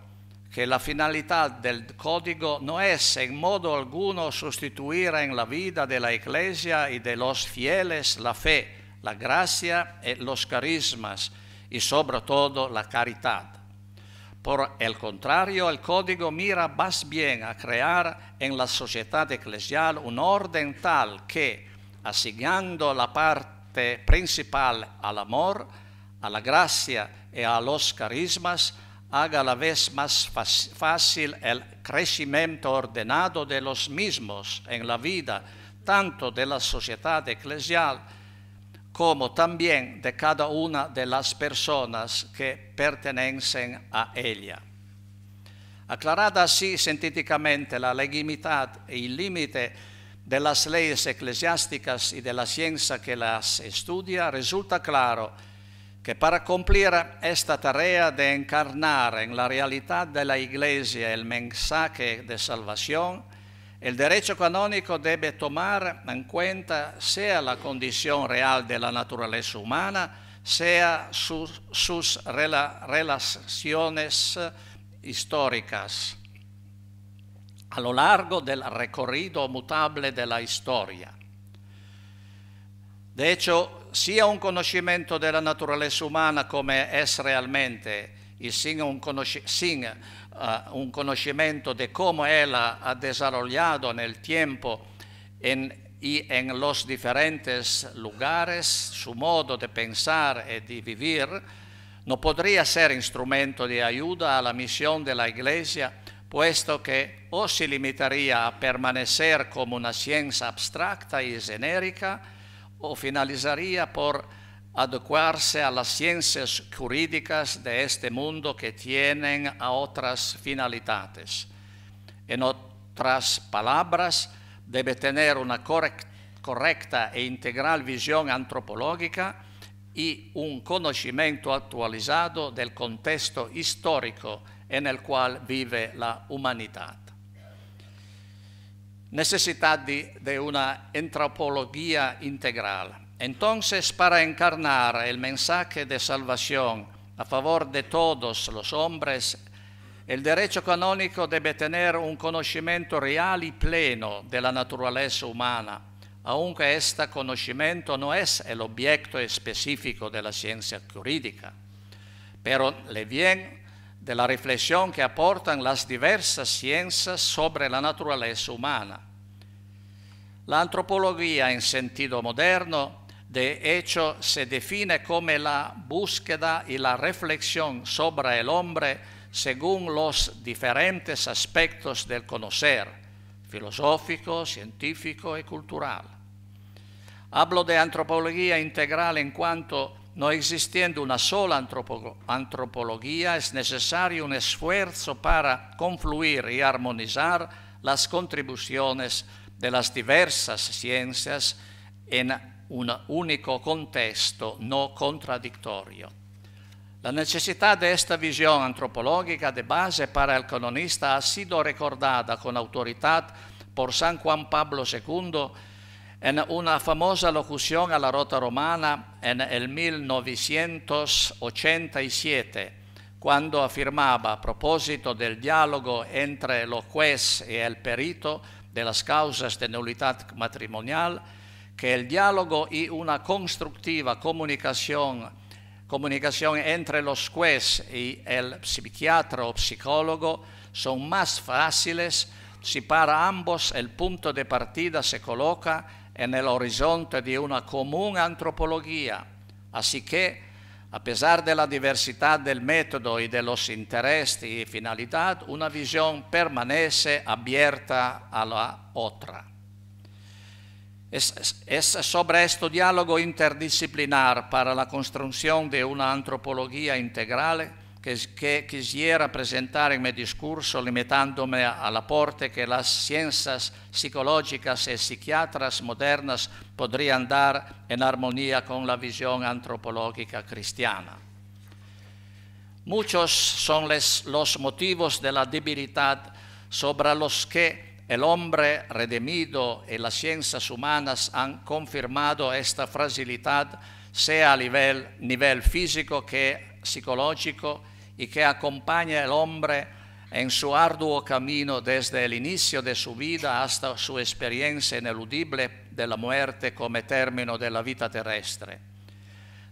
que la finalidad del Código no es, en modo alguno sustituir en la vida de la Iglesia y de los fieles la fe, la gracia y eh, los carismas, y, sobre todo, la caridad». Por el contrario, el código mira más bien a crear en la sociedad eclesial un orden tal que, asignando la parte principal al amor, a la gracia y a los carismas, haga a la vez más fácil el crecimiento ordenado de los mismos en la vida, tanto de la sociedad eclesial, como también de cada una de las personas que pertenecen a ella. Aclarada así sintéticamente la legitimidad y el límite de las leyes eclesiásticas y de la ciencia que las estudia, resulta claro que para cumplir esta tarea de encarnar en la realidad de la Iglesia el mensaje de salvación, Il derecho canonico deve tomar in cuenta sia la condizione real della naturaleza umana, sia sus, sus rela, relaciones eh, históricas a lo largo del recorrido mutabile della storia. De hecho, sia un conoscimento della naturaleza umana come è realmente e sin, un sin Ah, un conocimiento de cómo él ha, desarrollado en el tiempo y en los diferentes lugares su modo de pensar y de vivir, no podría ser instrumento de ayuda a la misión de la Iglesia, puesto que o se limitaría a permanecer como una ciencia abstracta y genérica, o finalizaría por adecuarse a las ciencias jurídicas de este mundo que tienen a otras finalidades. En otras palabras, debe tener una correcta e integral visión antropológica y un conocimiento actualizado del contexto histórico en el cual vive la humanidad. Necesidad de una antropología integral. Entonces, para encarnar el mensaje de salvación a favor de todos los hombres, el derecho canónico debe tener un conocimiento real y pleno de la naturaleza humana, aunque este conocimiento no es el objeto específico de la ciencia jurídica, pero le viene de la reflexión que aportan las diversas ciencias sobre la naturaleza humana. La antropología en sentido moderno De hecho, se define como la búsqueda y la reflexión sobre el hombre según los diferentes aspectos del conocer, filosófico, científico y cultural. Hablo de antropología integral en cuanto no existiendo una sola antropología es necesario un esfuerzo para confluir y armonizar las contribuciones de las diversas ciencias en un unico contesto non contraddittorio. La necessità di questa visione antropologica di base para il canonista ha sido ricordata con autorità por San Juan Pablo II in una famosa locuzione alla Rota Romana nel 1987, quando affermava a proposito del dialogo entre lo juez e il perito delle cause di nullità matrimoniale che il dialogo y una constructiva comunicazione comunicación entre los juez e il psiquiatra o psicólogo son más fáciles si para ambos il punto di partida si colloca en el horizonte de una comune antropologia Así che, a pesar della diversità del metodo e de interessi e finalità una visione permanece abierta a la otra. Es, sobre este diálogo interdisciplinar para la construcción de una antropología integral que, quisiera presentar en mi discurso limitándome al aporte que las ciencias psicológicas y psiquiatras modernas podrían dar en armonía con la visión antropológica cristiana. Muchos son los motivos de la debilidad sobre los que El hombre redimido y las ciencias humanas han confirmado esta fragilidad sea a nivel, nivel físico que psicológico y que acompaña al hombre en su arduo camino desde el inicio de su vida hasta su experiencia ineludible de la muerte come termine della vita terrestre.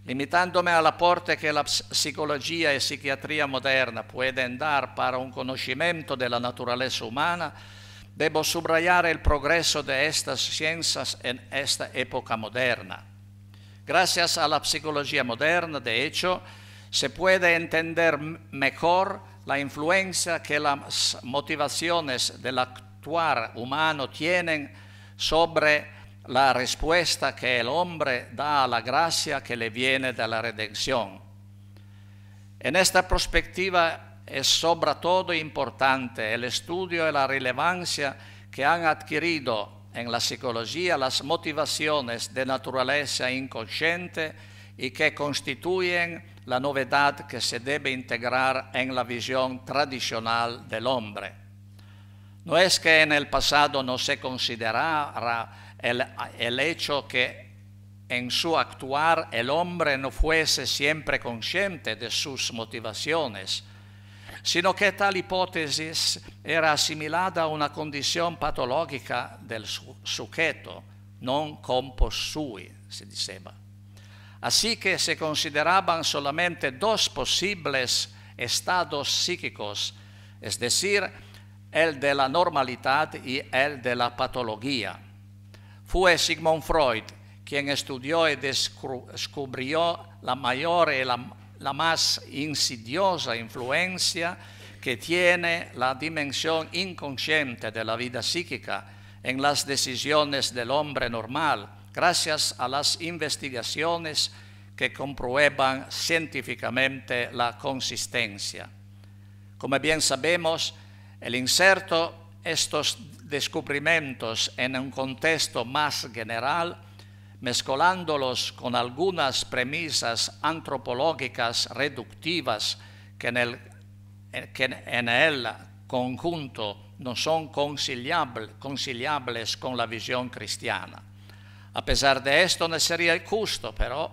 Limitandomi all'apporto che la psicologia e psichiatria moderna pueden dar para un conoscimento della naturaleza umana, Debo subrayar el progreso de estas ciencias en esta época moderna. Gracias a la psicología moderna, de hecho, se puede entender mejor la influencia que las motivaciones del actuar humano tienen sobre la respuesta que el hombre da a la gracia que le viene de la redención. En esta perspectiva es sobre todo importante el estudio y la relevancia que han adquirido en la psicología las motivaciones de naturaleza inconsciente y que constituyen la novedad que se debe integrar en la visión tradicional del hombre. No es que en el pasado no se considerara el, el hecho que en su actuar el hombre no fuese siempre consciente de sus motivaciones, sino que tal hipótesis era asimilada a una condición patológica del sujeto, non composui, se dice. Así que se consideraban solamente dos posibles estados psíquicos, es decir, el de la normalidad y el de la patología. Fue Sigmund Freud quien estudió y descubrió la mayor y la la más insidiosa influencia que tiene la dimensión inconsciente de la vida psíquica en las decisiones del hombre normal, gracias a las investigaciones que comprueban científicamente la consistencia. Como bien sabemos, el inserto estos descubrimientos en un contexto más general mezcolándolos con algunas premisas antropológicas reductivas que en el, eh, conjunto no son conciliables, con la visión cristiana. A pesar de esto, no sería justo, pero,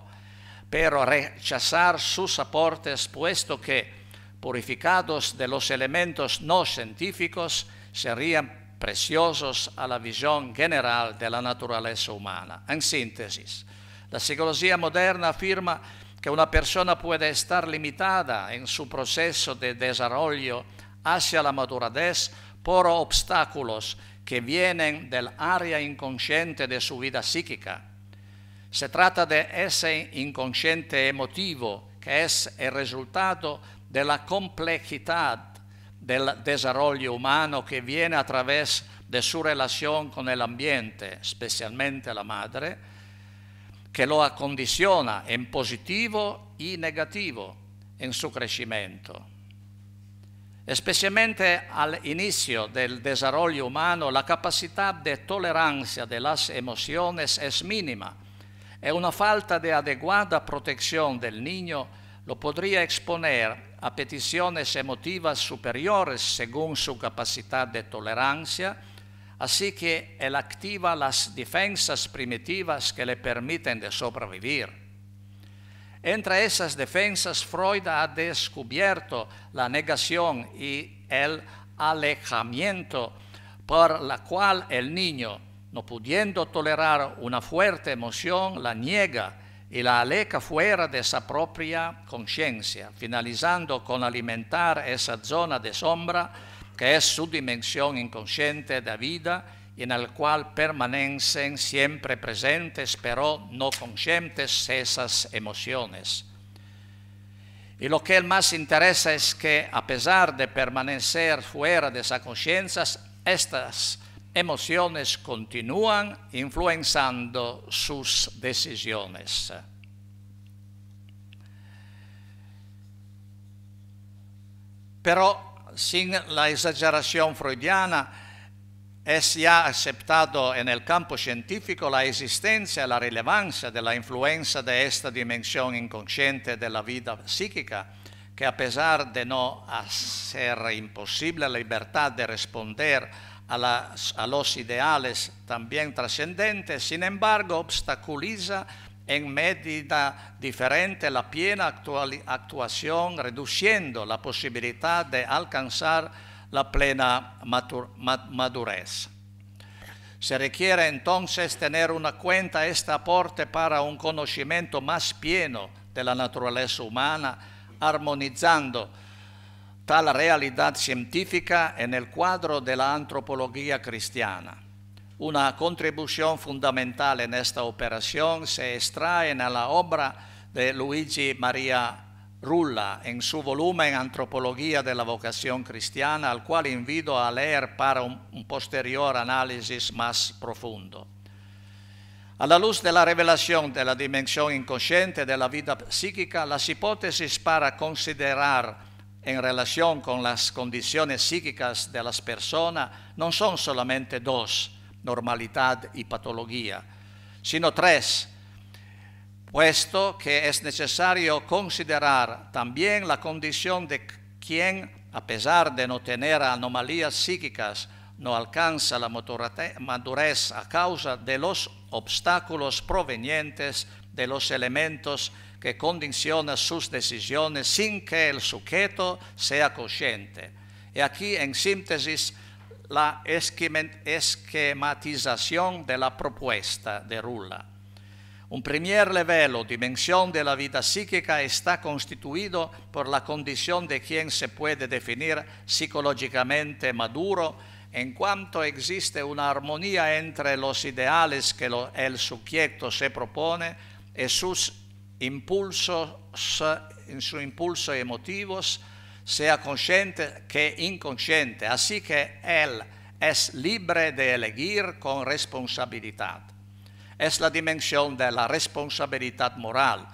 pero rechazar sus aportes, puesto que, purificados de los elementos no científicos, serían preciosos a la visión general de la naturaleza humana. En síntesis, la psicología moderna afirma que una persona puede estar limitada en su proceso de desarrollo hacia la madurez por obstáculos que vienen del área inconsciente de su vida psíquica. Se trata de ese inconsciente emotivo que es el resultado de la complejidad del desarrollo umano che viene a través de su relación con el ambiente, especialmente la madre, que lo acondiciona en positivo y negativo en su crecimiento. Especialmente al inicio del desarrollo humano, la capacidad de tolerancia de las emociones es mínima e una falta de adecuada protección del niño lo podría exponer a peticiones emotivas superiores según su capacidad de tolerancia, así que él activa las defensas primitivas que le permiten de sobrevivir. Entre esas defensas, Freud ha descubierto la negación y el alejamiento por la cual el niño, no pudiendo tolerar una fuerte emoción, la niega y la aleca fuera de esa propia conciencia, finalizando con alimentar esa zona de sombra que es su dimensión inconsciente de vida y en la cual permanecen siempre presentes pero no conscientes esas emociones. Y lo que más interesa es que a pesar de permanecer fuera de esas conciencias, estas emociones continúan influenciando sus decisiones. Pero sin la exageración freudiana, es ya aceptado en el campo científico la existencia y la relevancia de la influencia de esta dimensión inconsciente de la vida psíquica, que a pesar de no hacer imposible la libertad de responder a, los ideales también trascendentes, sin embargo obstaculiza en medida diferente la plena actuación, reduciendo la posibilidad de alcanzar la plena madurez. Se requiere entonces tener una cuenta este aporte para un conocimiento más pleno de la naturaleza humana, armonizando Tale realtà scientifica è nel quadro dell'antropologia cristiana. Una contribuzione fondamentale in questa operazione si estrae nella opera di Luigi Maria Rulla in suo volume Antropologia della vocazione cristiana, al quale invito a leer per un, un posteriore analisi più profondo. Alla luce della rivelazione della dimensione inconsciente della vita psichica, la ipotesi para considerare en relación con las condiciones psíquicas de las personas no son solamente dos, normalidad y patología, sino tres, puesto que es necesario considerar también la condición de quien, a pesar de no tener anomalías psíquicas, no alcanza la madurez a causa de los obstáculos provenientes de los elementos que condiciona sus decisiones sin que el sujeto sea consciente. Y aquí, en síntesis, la esquematización de la propuesta de Rula. Un primer nivel o dimensión de la vida psíquica está constituido por la condición de quien se puede definir psicológicamente maduro en cuanto existe una armonía entre los ideales que el sujeto se propone y sus impulsos, en su impulso emotivos sea consciente que inconsciente, así que él es libre de elegir con responsabilidad. Es la dimensión de la responsabilidad moral,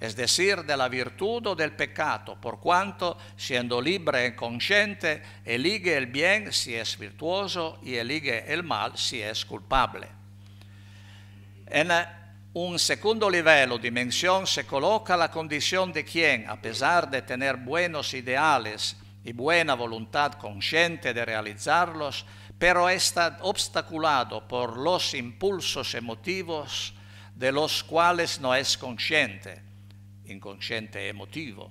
es decir, de la virtud o del pecado, por cuanto, siendo libre y consciente, elige el bien si es virtuoso y elige el mal si es culpable. En un segundo nivel o dimensión se coloca la condición de quien, a pesar de tener buenos ideales y buena voluntad consciente de realizarlos, pero está obstaculado por los impulsos emotivos de los cuales no es consciente, inconsciente emotivo.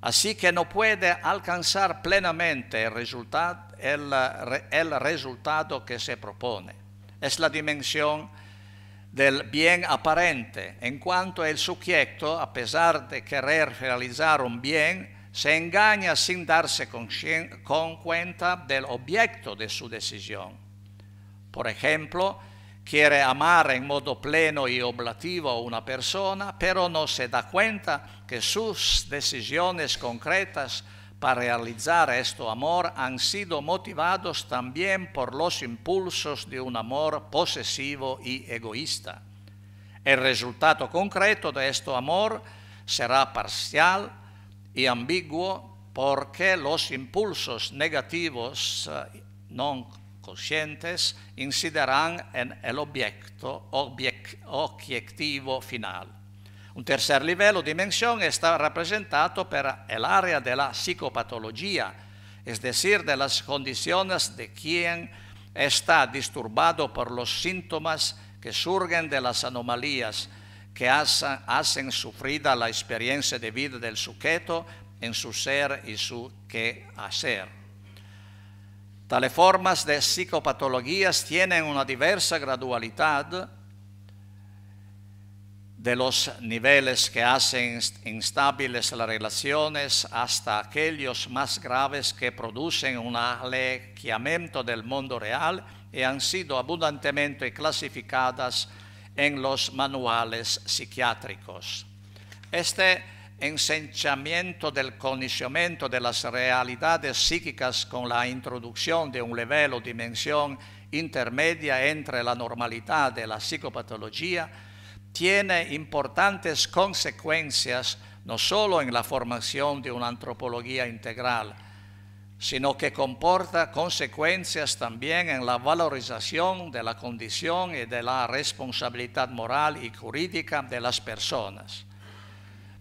Así que no puede alcanzar plenamente el, resultado, el resultado que se propone. Es la dimensión del bien aparente, en cuanto el sujeto, a pesar de querer realizar un bien, se engaña sin darse con cuenta del objeto de su decisión. Por ejemplo, quiere amar en modo pleno y oblativo a una persona, pero no se da cuenta que sus decisiones concretas para realizar este amor han sido motivados también por los impulsos de un amor posesivo y egoísta. El resultado concreto de este amor será parcial y ambiguo porque los impulsos negativos eh, no conscientes incidirán en el objeto objetivo final. Un nivel o dimensión, está representado por el área de la psicopatología, es decir, de las condiciones de quien está disturbado por los síntomas que surgen de las anomalías que hacen, sufrida la experiencia de vida del sujeto en su ser y su hacer. Tales formas de psicopatologías tienen una diversa gradualidad de los niveles que hacen instables las relaciones hasta aquellos más graves que producen un alequiamiento del mundo real y han sido abundantemente clasificadas en los manuales psiquiátricos. Este ensanchamiento del conocimiento de las realidades psíquicas con la introducción de un nivel o dimensión intermedia entre la normalidad de la psicopatología tiene importantes consecuencias no solo en la formación de una antropología integral, sino que comporta consecuencias también en la valorización de la condición y de la responsabilidad moral y jurídica de las personas.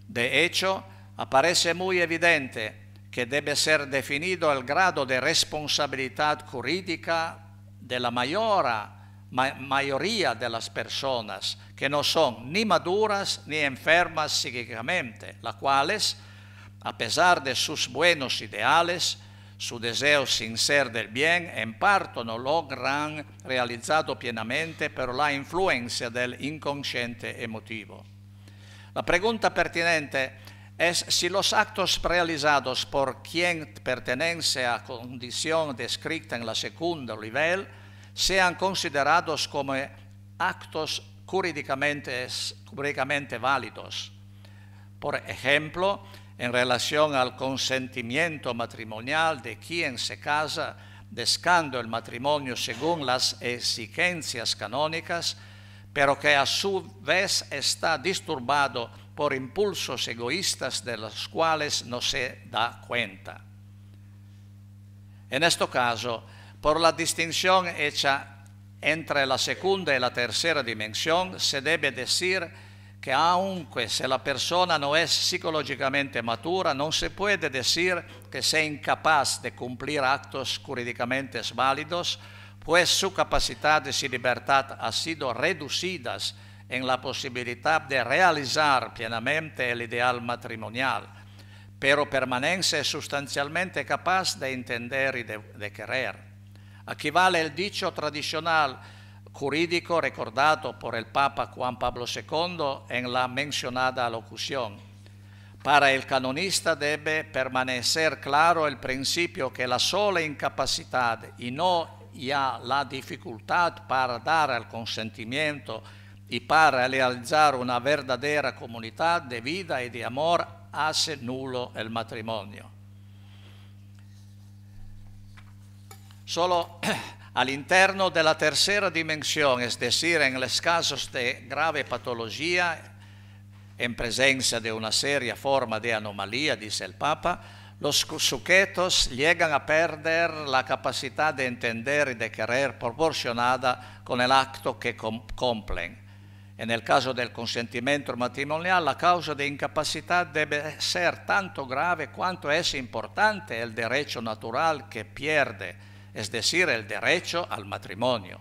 De hecho, aparece muy evidente que debe ser definido el grado de responsabilidad jurídica de la mayora mayoría de las personas que no son ni maduras ni enfermas psíquicamente, las cuales, a pesar de sus buenos ideales, su deseo sin ser del bien, en parte no logran realizado plenamente, por la influencia del inconsciente emotivo. La pregunta pertinente es si los actos realizados por quien pertenece a condición descrita en la segunda nivel sean considerados como actos jurídicamente, válidos. Por ejemplo, en relación al consentimiento matrimonial de quien se casa, descando el matrimonio según las exigencias canónicas, pero que a su vez está disturbado por impulsos egoístas de los cuales no se da cuenta. En este caso, Por la distinción hecha entre la segunda y la tercera dimensión, se debe decir que aunque se la persona no es psicológicamente matura, no se puede decir que sea incapaz de cumplir actos jurídicamente válidos, pues su capacidad y libertad ha sido reducidas en la posibilidad de realizar pienamente el ideal matrimonial, pero permanece sustancialmente capaz de entender y de, de querer. Aquí vale il dicho tradicional jurídico recordado por el Papa Juan Pablo II en la mencionada locución. Para el canonista debe permanecer claro el principio que la sola incapacidad y no ya la dificultad para dar el consentimiento y para realizar una verdadera comunidad de vida y de amor hace nulo el matrimonio. Solo all'interno della terza dimensione, es decir, en los casos de grave patología, en presencia de una seria forma de anomalía, dice el Papa, los sujetos llegan a perder la capacidad de entender y de querer proporcionada con el acto que complen. E nel caso del consentimento matrimonial, la causa di incapacità deve essere tanto grave quanto è importante il derecho natural che pierde. es decir, el derecho al matrimonio.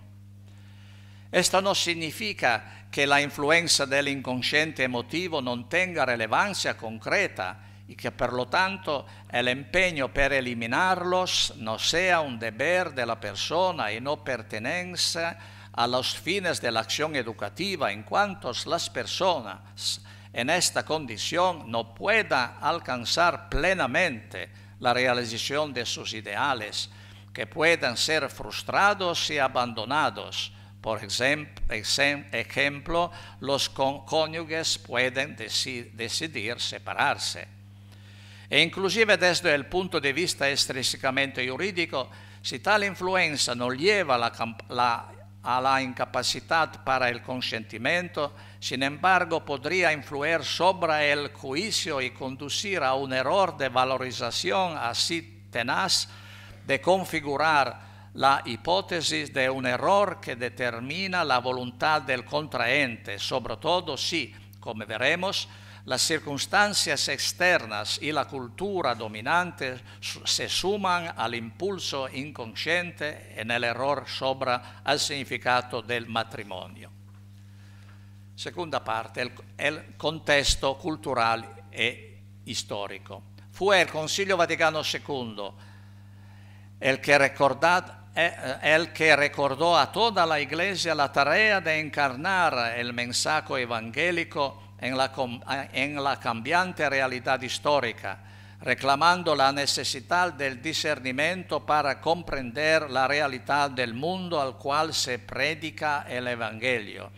Esto no significa que la influencia del inconsciente emotivo no tenga relevancia concreta y que por lo tanto el empeño por eliminarlos no sea un deber de la persona y no pertenece a los fines de la acción educativa en cuanto las personas en esta condición no puedan alcanzar plenamente la realización de sus ideales que puedan ser frustrados y abandonados. Por ejemplo, los cónyuges pueden decidir separarse. E inclusive desde el punto de vista estrictamente jurídico, si tal influencia no lleva a la, incapacidad para el consentimiento, sin embargo podría influir sobre el juicio y conducir a un error de valorización así tenaz de configurar la hipótesis de un error que determina la voluntad del contraente, sobre todo si, como veremos, las circunstancias externas y la cultura dominante se suman al impulso inconsciente en el error sopra al significato del matrimonio. Seconda parte, il, il contesto cultural e histórico. Fu il Consiglio Vaticano II Eh, eh, el que, recordó a toda la iglesia la tarea de encarnar el mensaje evangélico eh, en la, cambiante realidad histórica, reclamando la necesidad del discernimiento para comprender la realidad del mundo al cual se predica el Evangelio.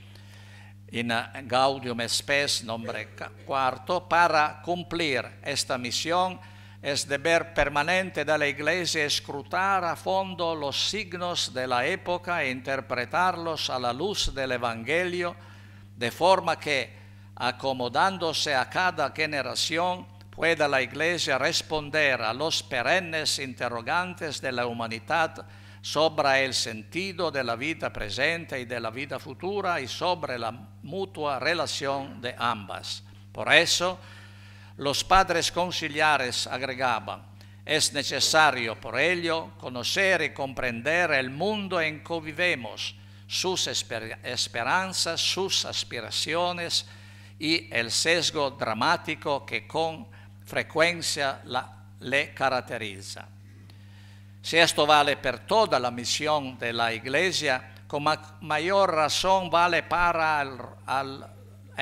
in Gaudium Spes, nombre cuarto, para cumplir esta misión es deber permanente de la Iglesia escrutar a fondo los signos de la época e interpretarlos a la luz del Evangelio, de forma que, acomodándose a cada generación, pueda la Iglesia responder a los perennes interrogantes de la humanidad sobre el sentido de la vida presente y de la vida futura y sobre la mutua relación de ambas. Por eso, los padres conciliares agregaban, es necesario por ello conocer y comprender el mundo en que vivemos, sus esperanzas, sus aspiraciones y el sesgo dramático que con frecuencia le caracteriza. Si esto vale para toda la misión de la Iglesia, con mayor razón vale para el, de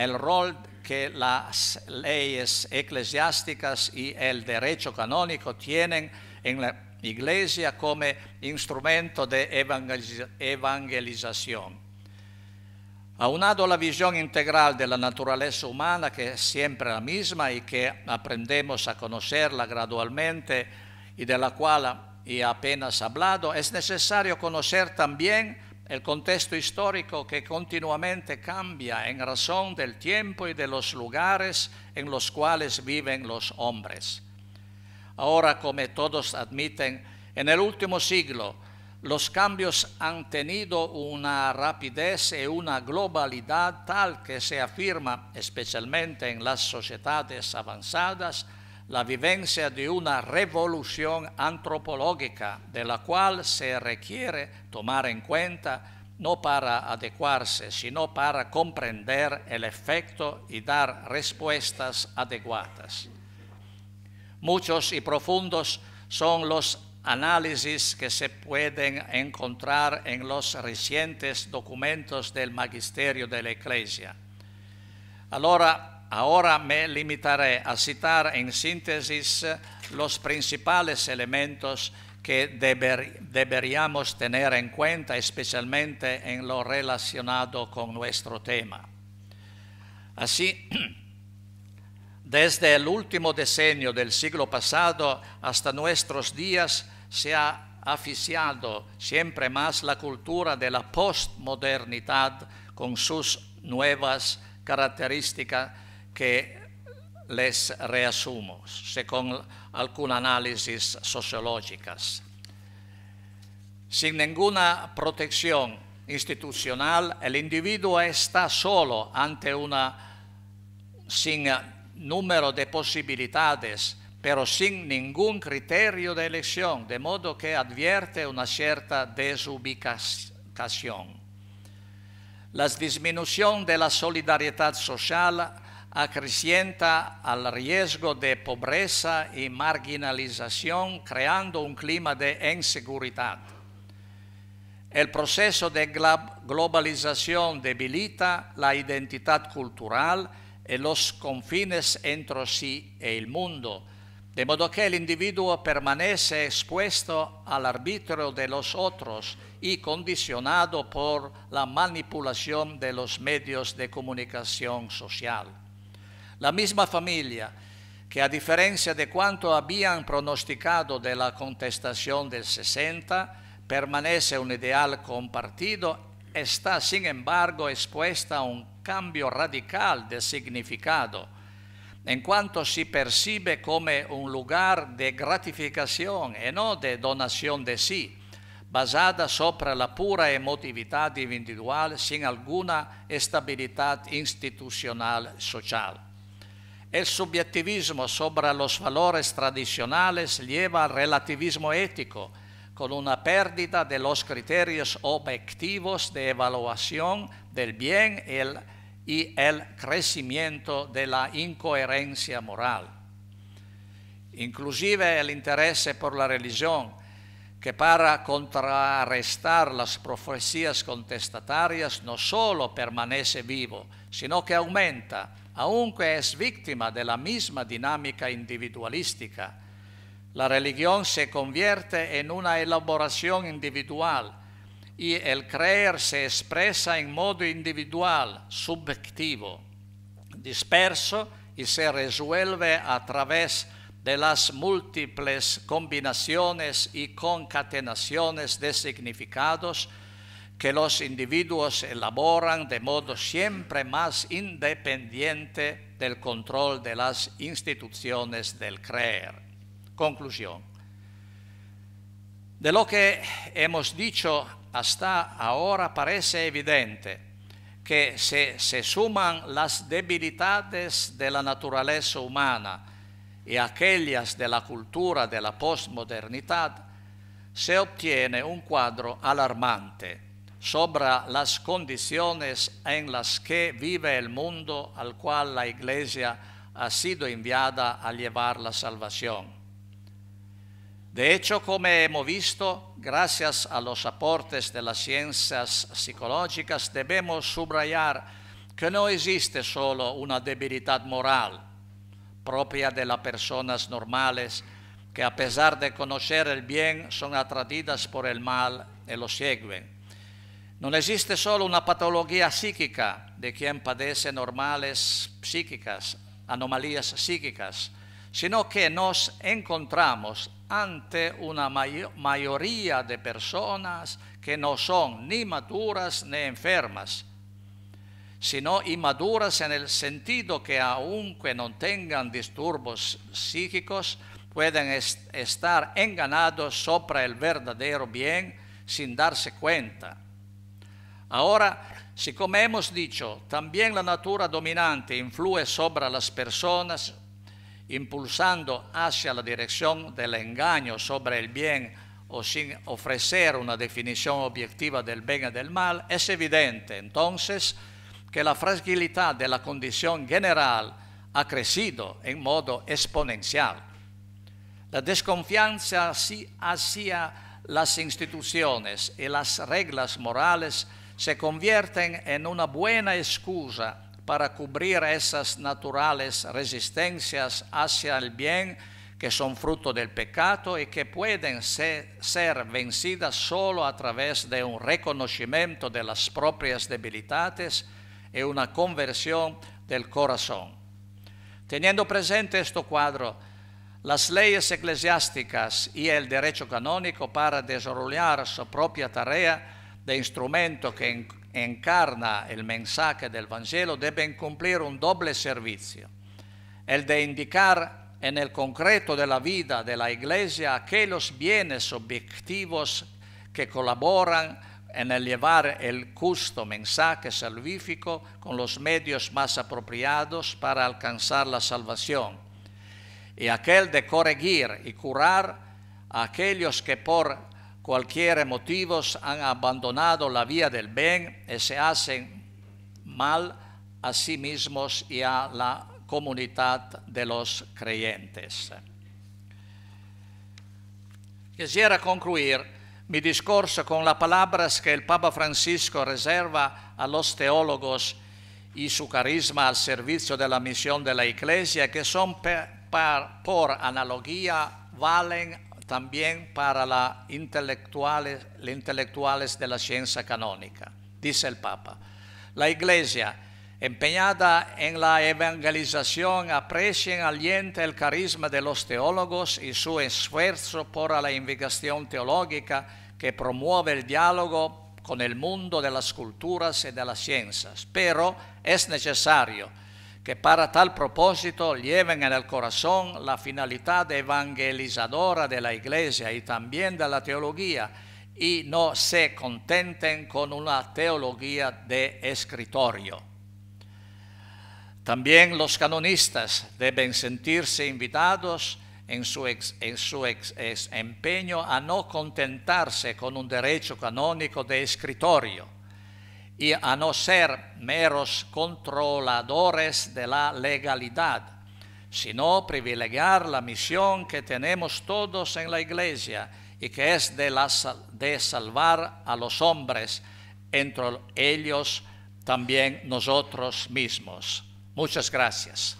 el rol que las leyes eclesiásticas y el derecho canónico tienen en la iglesia como instrumento de evangelización. Aunado a la visión integral de la naturaleza humana, que es siempre la misma y que aprendemos a conocerla gradualmente y de la cual he apenas hablado, es necesario conocer también el contexto histórico que continuamente cambia en razón del tiempo y de los lugares en los cuales viven los hombres. Ahora, como todos admiten, en el último siglo los cambios han tenido una rapidez y una globalidad tal que se afirma, especialmente en las sociedades avanzadas, la vivencia de una revolución antropológica de la cual se requiere tomar en cuenta no para adecuarse, sino para comprender el efecto y dar respuestas adecuadas. Muchos y profundos son los análisis que se pueden encontrar en los recientes documentos del magisterio de la Iglesia. Ahora me limitaré a citar en síntesis eh, los principales elementos que deberíamos tener en cuenta, especialmente en lo relacionado con nuestro tema. Así, desde el último decenio del siglo pasado hasta nuestros días se ha aficiado siempre más la cultura de la postmodernidad con sus nuevas características que les reasumo, según algún análisis sociológicas. Sin ninguna protección institucional, el individuo está solo ante una sin número de posibilidades, pero sin ningún criterio de elección, de modo que advierte una cierta desubicación. La disminución de la solidaridad social acrecienta al riesgo de pobreza y marginalización, creando un clima de inseguridad. El proceso de globalización debilita la identidad cultural y los confines entre sí e el mundo, de modo que el individuo permanece expuesto al arbitrio de los otros y condicionado por la manipulación de los medios de comunicación social. La misma familia che a differenza de quanto habían pronosticado de la contestación del 60, permanece un ideal compartido, está sin embargo expuesta a un cambio radical de significado, en cuanto si percibe como un lugar de gratificación y no de donación de sí, basada sobre la pura emotividad individual sin alguna estabilidad institucional social. El subjetivismo sobre los valores tradicionales lleva al relativismo ético, con una pérdida de los criterios objetivos de evaluación del bien y el crecimiento de la incoherencia moral. Inclusive el interés por la religión, que para contrarrestar las profecías contestatarias no solo permanece vivo, sino que aumenta aunque es víctima de la misma dinámica individualística. La religión se convierte en una elaboración individual y el creer se expresa en modo individual, subjetivo, disperso y se resuelve a través de las múltiples combinaciones y concatenaciones de significados que los individuos elaboran de modo siempre más independiente del control de las instituciones del creer. Conclusión. De lo que hemos dicho hasta ahora parece evidente que si se suman las debilidades de la naturaleza humana y aquellas de la cultura de la posmodernidad, se obtiene un cuadro alarmante sobre las condiciones en las que vive el mundo al cual la iglesia ha sido enviada a llevar la salvación. De hecho, como hemos visto, gracias a los aportes de las ciencias psicológicas, debemos subrayar que no existe solo una debilidad moral propia de las personas normales, que a pesar de conocer el bien son atraídas por el mal y lo siguen. No existe solo una patología psíquica de quien padece normales psíquicas, anomalías psíquicas, sino que nos encontramos ante una mayoría de personas que no son ni maduras ni enfermas, sino inmaduras en el sentido que aunque no tengan disturbos psíquicos, pueden estar enganados sobre el verdadero bien sin darse cuenta. Ahora, si como hemos dicho, también la natura dominante influye sobre las personas, impulsando hacia la dirección del engaño sobre el bien o sin ofrecer una definición objetiva del bien y del mal, es evidente entonces que la fragilidad de la condición general ha crecido en modo exponencial. La desconfianza hacia las instituciones y las reglas morales se convierten en una buena excusa para cubrir esas naturales resistencias hacia el bien que son fruto del pecado y que pueden ser, vencidas solo a través de un reconocimiento de las propias debilidades y una conversión del corazón. Teniendo presente esto cuadro, las leyes eclesiásticas y el derecho canónico para desarrollar su propia tarea de instrumento que encarna el mensaje del evangelio deben cumplir un doble servicio, el de indicar en el concreto de la vida de la Iglesia aquellos bienes objetivos que colaboran en el llevar el justo mensaje salvífico con los medios más apropiados para alcanzar la salvación, y aquel de corregir y curar a aquellos que por cualquier motivos han abandonado la vía del bien y se hacen mal a sí mismos y a la comunidad de los creyentes. Quisiera concluir mi discurso con las palabras que el Papa Francisco reserva a los teólogos y su carisma al servicio de la misión de la Iglesia, que son por analogía valen también para los intelectuales, intelectuales de la ciencia canónica, dice el Papa. La Iglesia, empeñada en la evangelización, aprecia en alienta el carisma de los teólogos y su esfuerzo por la investigación teológica que promueve el diálogo con el mundo de las culturas y de las ciencias. Pero es necesario que para tal propósito lleven en el corazón la finalidad evangelizadora de la iglesia y también de la teología y no se contenten con una teología de escritorio. También los canonistas deben sentirse invitados en su, empeño a no contentarse con un derecho canónico de escritorio y a no ser meros controladores de la legalidad, sino privilegiar la misión que tenemos todos en la iglesia y que es de, salvar a los hombres, entre ellos también nosotros mismos. Muchas gracias.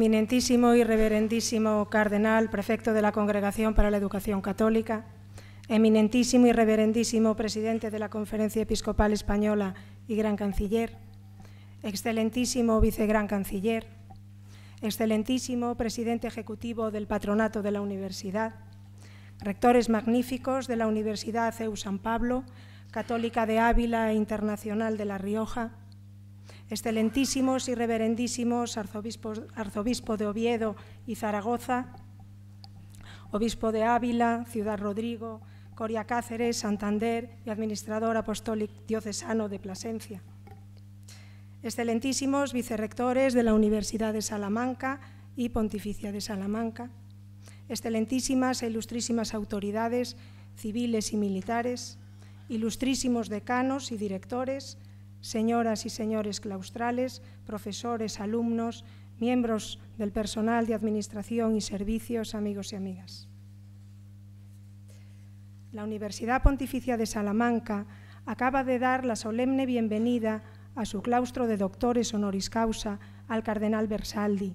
Eminentísimo y reverendísimo Cardenal, prefecto de la Congregación para la Educación Católica, eminentísimo y reverendísimo presidente de la Conferencia Episcopal Española y Gran Canciller, excelentísimo vicegran canciller, excelentísimo presidente ejecutivo del Patronato de la Universidad, rectores magníficos de la Universidad EU San Pablo, Católica de Ávila e Internacional de La Rioja, excelentísimos y reverendísimos arzobispos, arzobispo de Oviedo y Zaragoza, obispo de Ávila, Ciudad Rodrigo, Coria Cáceres, Santander y administrador apostólico diocesano de Plasencia. Excelentísimos vicerrectores de la Universidad de Salamanca y Pontificia de Salamanca. Excelentísimas e ilustrísimas autoridades civiles y militares. Ilustrísimos decanos y directores señoras y señores claustrales, profesores, alumnos, miembros del personal de administración y servicios, amigos y amigas. La Universidad Pontificia de Salamanca acaba de dar la solemne bienvenida a su claustro de doctores honoris causa al cardenal Bersaldi,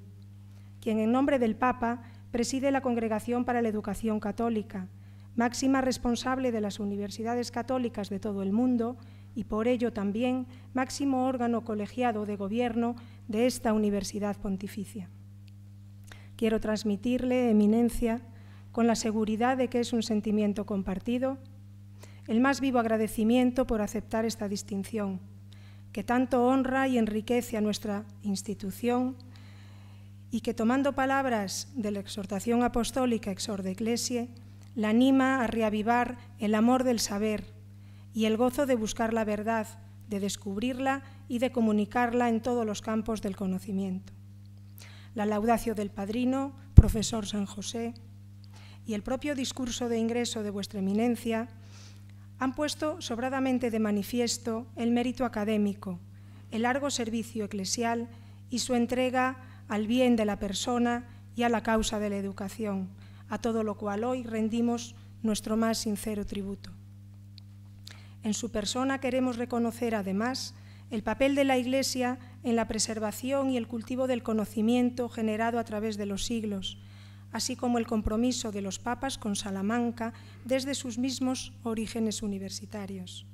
quien en nombre del Papa preside la Congregación para la Educación Católica, máxima responsable de las universidades católicas de todo el mundo y por ello también máximo órgano colegiado de gobierno de esta Universidad Pontificia. Quiero transmitirle, Eminencia, con la seguridad de que es un sentimiento compartido, el más vivo agradecimiento por aceptar esta distinción, que tanto honra y enriquece a nuestra institución y que, tomando palabras de la exhortación apostólica Exor de la anima a reavivar el amor del saber, y el gozo de buscar la verdad, de descubrirla y de comunicarla en todos los campos del conocimiento. La laudacio del padrino, profesor San José, y el propio discurso de ingreso de vuestra eminencia han puesto sobradamente de manifiesto el mérito académico, el largo servicio eclesial y su entrega al bien de la persona y a la causa de la educación, a todo lo cual hoy rendimos nuestro más sincero tributo. En su persona queremos reconocer, además, el papel de la Iglesia en la preservación y el cultivo del conocimiento generado a través de los siglos, así como el compromiso de los papas con Salamanca desde sus mismos orígenes universitarios.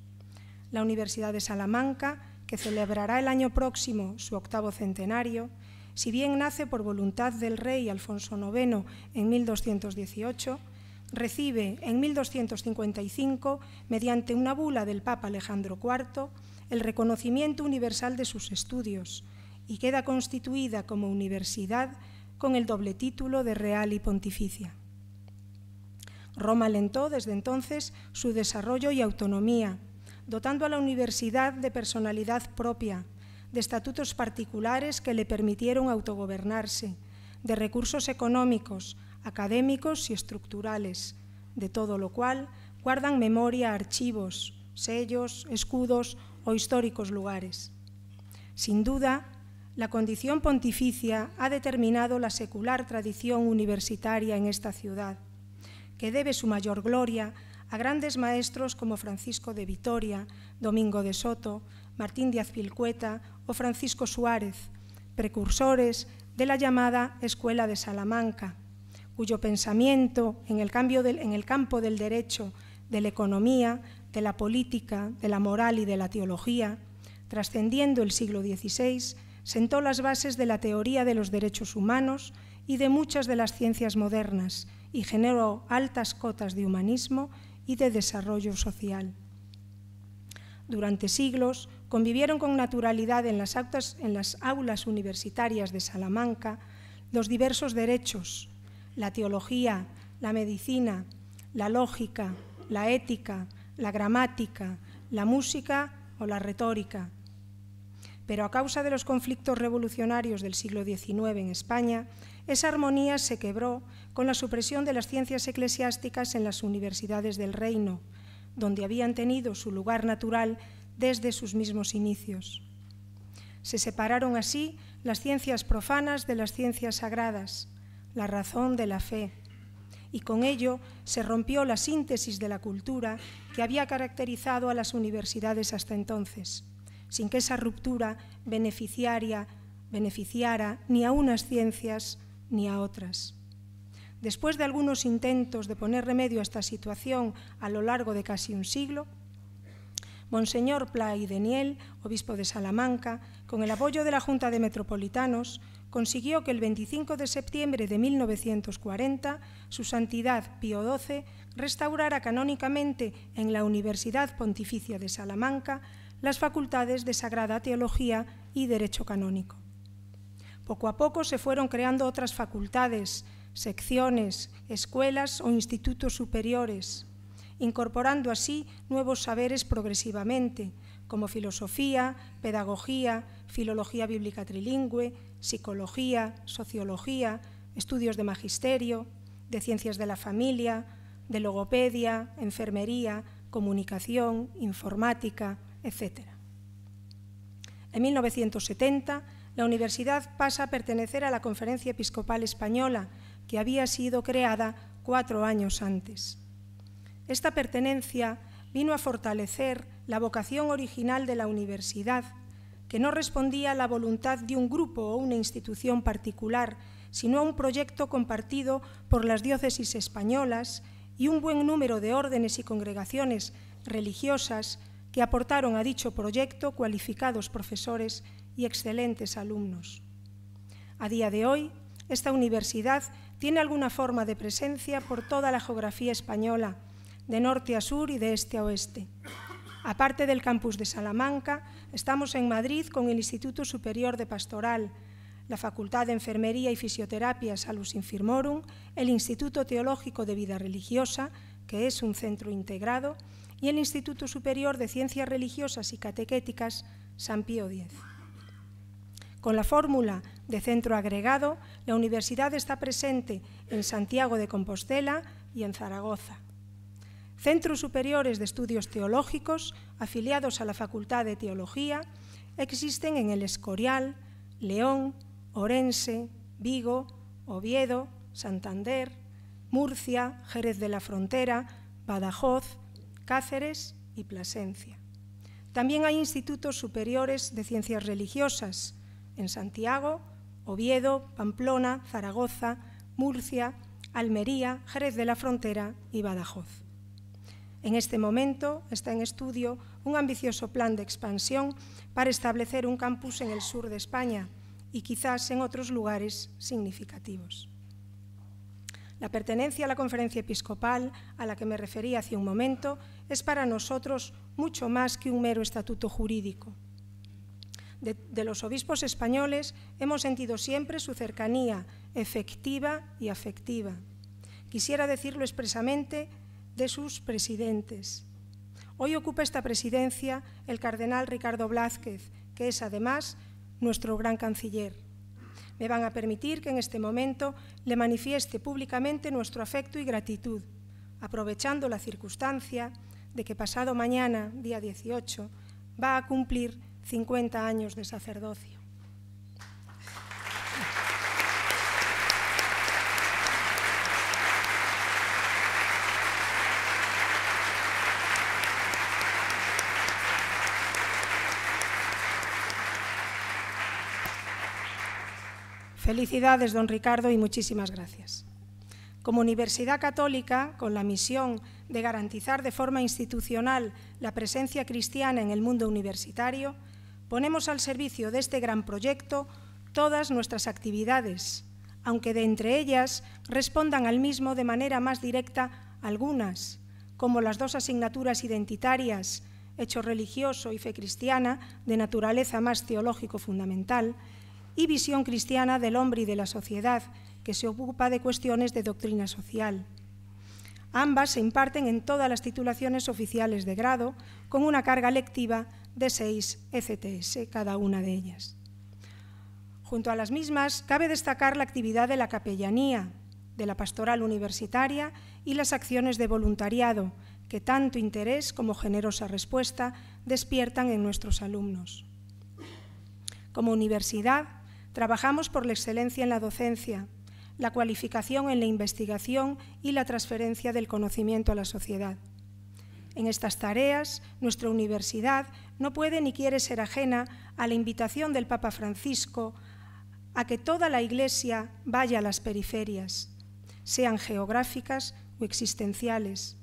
La Universidad de Salamanca, que celebrará el año próximo su octavo centenario, si bien nace por voluntad del rey Alfonso IX en 1218, recibe en 1255, mediante una bula del Papa Alejandro IV, el reconocimiento universal de sus estudios y queda constituida como universidad con el doble título de Real y Pontificia. Roma alentó desde entonces su desarrollo y autonomía, dotando a la universidad de personalidad propia, de estatutos particulares que le permitieron autogobernarse, de recursos económicos, académicos y estructurales, de todo lo cual guardan memoria archivos, sellos, escudos o históricos lugares. Sin duda, la condición pontificia ha determinado la secular tradición universitaria en esta ciudad, que debe su mayor gloria a grandes maestros como Francisco de Vitoria, Domingo de Soto, Martín Díaz Pilcueta o Francisco Suárez, precursores de la llamada Escuela de Salamanca, cuyo pensamiento en el, cambio en el campo del derecho, de la economía, de la política, de la moral y de la teología, trascendiendo el siglo XVI, sentó las bases de la teoría de los derechos humanos y de muchas de las ciencias modernas y generó altas cotas de humanismo y de desarrollo social. Durante siglos convivieron con naturalidad en las aulas universitarias de Salamanca los diversos derechos, la teología, la medicina, la lógica, la ética, la gramática, la música o la retórica. Pero a causa de los conflictos revolucionarios del siglo XIX en España, esa armonía se quebró con la supresión de las ciencias eclesiásticas en las universidades del reino, donde habían tenido su lugar natural desde sus mismos inicios. Se separaron así las ciencias profanas de las ciencias sagradas, la razón de la fe, y con ello se rompió la síntesis de la cultura que había caracterizado a las universidades hasta entonces, sin que esa ruptura beneficiara ni a unas ciencias ni a otras. Después de algunos intentos de poner remedio a esta situación a lo largo de casi un siglo, Monseñor Play y Deniel, obispo de Salamanca, con el apoyo de la Junta de Metropolitanos, consiguió que el 25 de septiembre de 1940 su santidad Pío XII restaurara canónicamente en la Universidad Pontificia de Salamanca las facultades de Sagrada Teología y Derecho Canónico. Poco a poco se fueron creando otras facultades, secciones, escuelas o institutos superiores, incorporando así nuevos saberes progresivamente, como filosofía, pedagogía, filología bíblica trilingüe, psicología, sociología, estudios de magisterio, de ciencias de la familia, de logopedia, enfermería, comunicación, informática, etc. En 1970, la universidad pasa a pertenecer a la Conferencia Episcopal Española, que había sido creada cuatro años antes. Esta pertenencia vino a fortalecer la vocación original de la universidad, que no respondía a la voluntad de un grupo o una institución particular, sino a un proyecto compartido por las diócesis españolas y un buen número de órdenes y congregaciones religiosas que aportaron a dicho proyecto cualificados profesores y excelentes alumnos. A día de hoy, esta universidad tiene alguna forma de presencia por toda la geografía española, de norte a sur y de este a oeste. Aparte del campus de Salamanca, estamos en Madrid con el Instituto Superior de Pastoral, la Facultad de Enfermería y Fisioterapia Salus Infirmorum, el Instituto Teológico de Vida Religiosa, que es un centro integrado, y el Instituto Superior de Ciencias Religiosas y Catequéticas San Pío X. Con la fórmula de centro agregado, la universidad está presente en Santiago de Compostela y en Zaragoza centros superiores de estudios teológicos afiliados a la Facultad de Teología existen en El Escorial, León, Orense, Vigo, Oviedo, Santander, Murcia, Jerez de la Frontera, Badajoz, Cáceres y Plasencia. También hay institutos superiores de ciencias religiosas en Santiago, Oviedo, Pamplona, Zaragoza, Murcia, Almería, Jerez de la Frontera y Badajoz. En este momento está en estudio un ambicioso plan de expansión para establecer un campus en el sur de España y quizás en otros lugares significativos. La pertenencia a la conferencia episcopal, a la que me refería hace un momento, es para nosotros mucho más que un mero estatuto jurídico. De, de, los obispos españoles hemos sentido siempre su cercanía efectiva y afectiva. Quisiera decirlo expresamente de sus presidentes. Hoy ocupa esta presidencia el cardenal Ricardo Blázquez, que es además nuestro gran canciller. Me van a permitir que en este momento le manifieste públicamente nuestro afecto y gratitud, aprovechando la circunstancia de que pasado mañana, día 18, va a cumplir 50 años de sacerdocio. Felicidades, don Ricardo, y muchísimas gracias. Como Universidad Católica, con la misión de garantizar de forma institucional la presencia cristiana en el mundo universitario, ponemos al servicio de este gran proyecto todas nuestras actividades, aunque de entre ellas respondan al mismo de manera más directa algunas, como las dos asignaturas identitarias, hecho religioso y fe cristiana, de naturaleza más teológico fundamental, y visión cristiana del hombre y de la sociedad, que se ocupa de cuestiones de doctrina social. Ambas se imparten en todas las titulaciones oficiales de grado, con una carga lectiva de seis ECTS, cada una de ellas. Junto a las mismas, cabe destacar la actividad de la capellanía, de la pastoral universitaria y las acciones de voluntariado, que tanto interés como generosa respuesta despiertan en nuestros alumnos. Como universidad, Trabajamos por la excelencia en la docencia, la cualificación en la investigación y la transferencia del conocimiento a la sociedad. En estas tareas, nuestra universidad no puede ni quiere ser ajena a la invitación del Papa Francisco a que toda la Iglesia vaya a las periferias, sean geográficas o existenciales,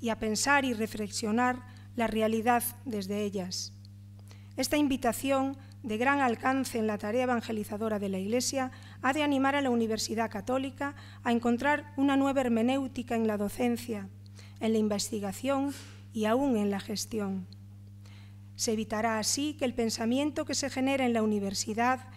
y a pensar y reflexionar la realidad desde ellas. Esta invitación de gran alcance en la tarea evangelizadora de la Iglesia, ha de animar a la Universidad Católica a encontrar una nueva hermenéutica en la docencia, en la investigación y aún en la gestión. Se evitará así que el pensamiento que se genera en la universidad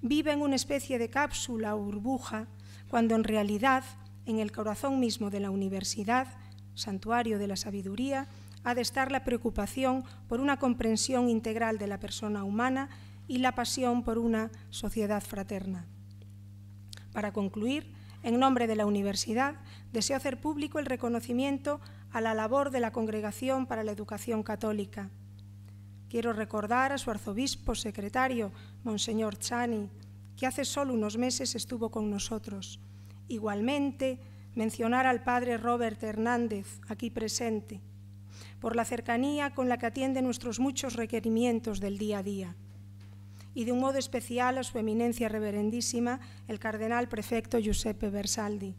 viva en una especie de cápsula o burbuja, cuando en realidad, en el corazón mismo de la universidad, santuario de la sabiduría, ha de estar la preocupación por una comprensión integral de la persona humana y la pasión por una sociedad fraterna. Para concluir, en nombre de la universidad, deseo hacer público el reconocimiento a la labor de la Congregación para la Educación Católica. Quiero recordar a su arzobispo secretario, Monseñor Chani, que hace solo unos meses estuvo con nosotros. Igualmente, mencionar al padre Robert Hernández, aquí presente, por la cercanía con la que atiende nuestros muchos requerimientos del día a día y de un modo especial a su eminencia reverendísima, el cardenal prefecto Giuseppe Bersaldi.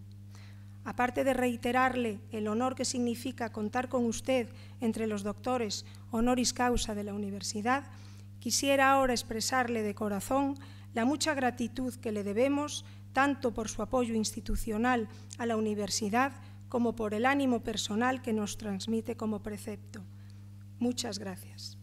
Aparte de reiterarle el honor que significa contar con usted entre los doctores honoris causa de la universidad, quisiera ahora expresarle de corazón la mucha gratitud que le debemos tanto por su apoyo institucional a la universidad como por el ánimo personal que nos transmite como precepto. Muchas gracias.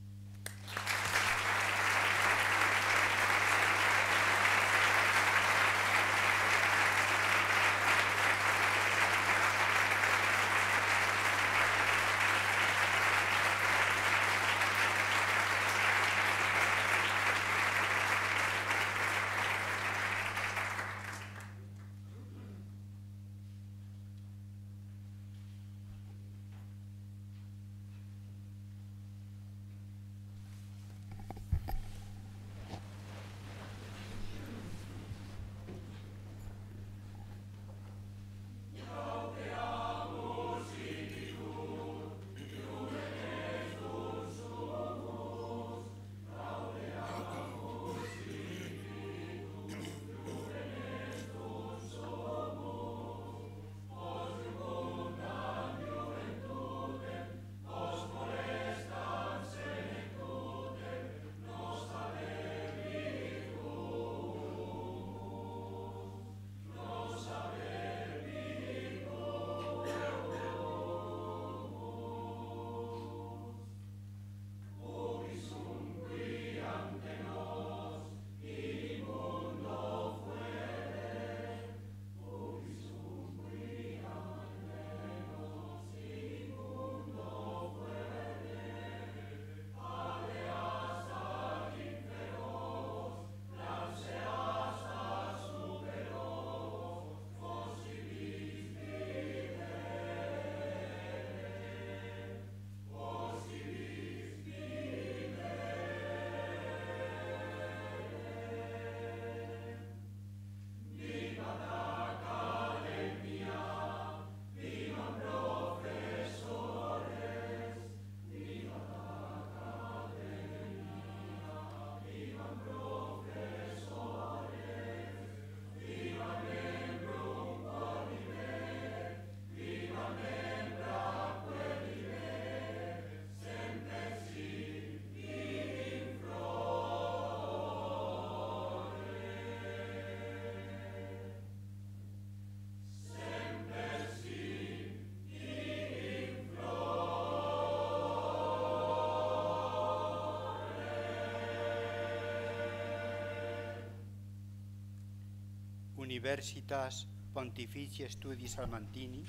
Universitas Pontifici Studi Salmantini,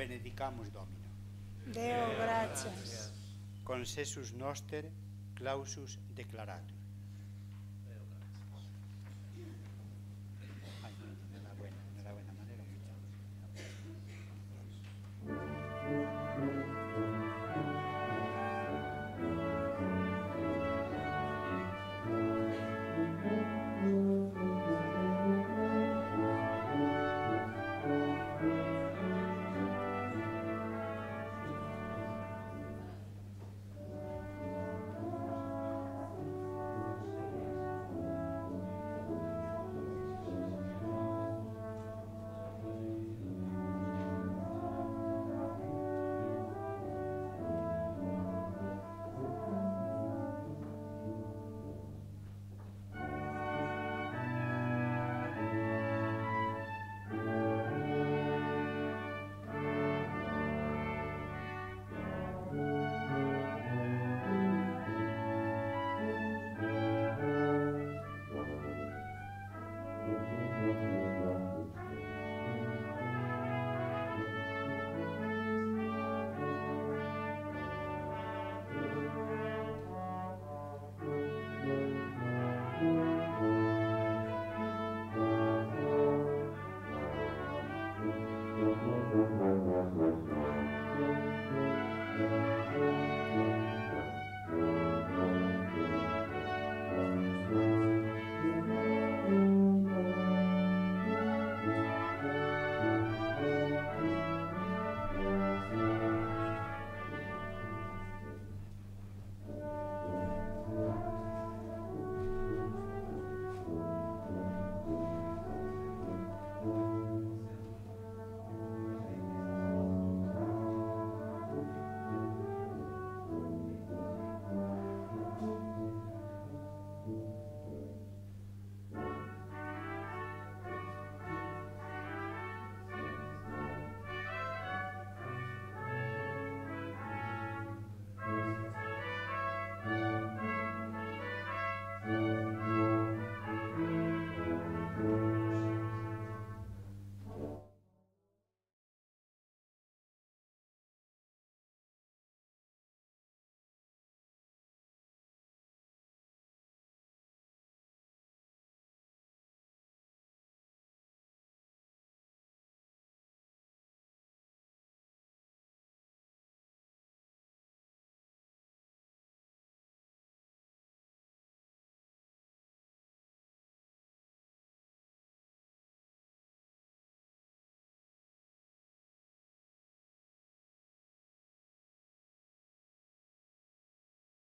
benedicamus Domino. Deo gràcies. Concessus noster clausus declarat.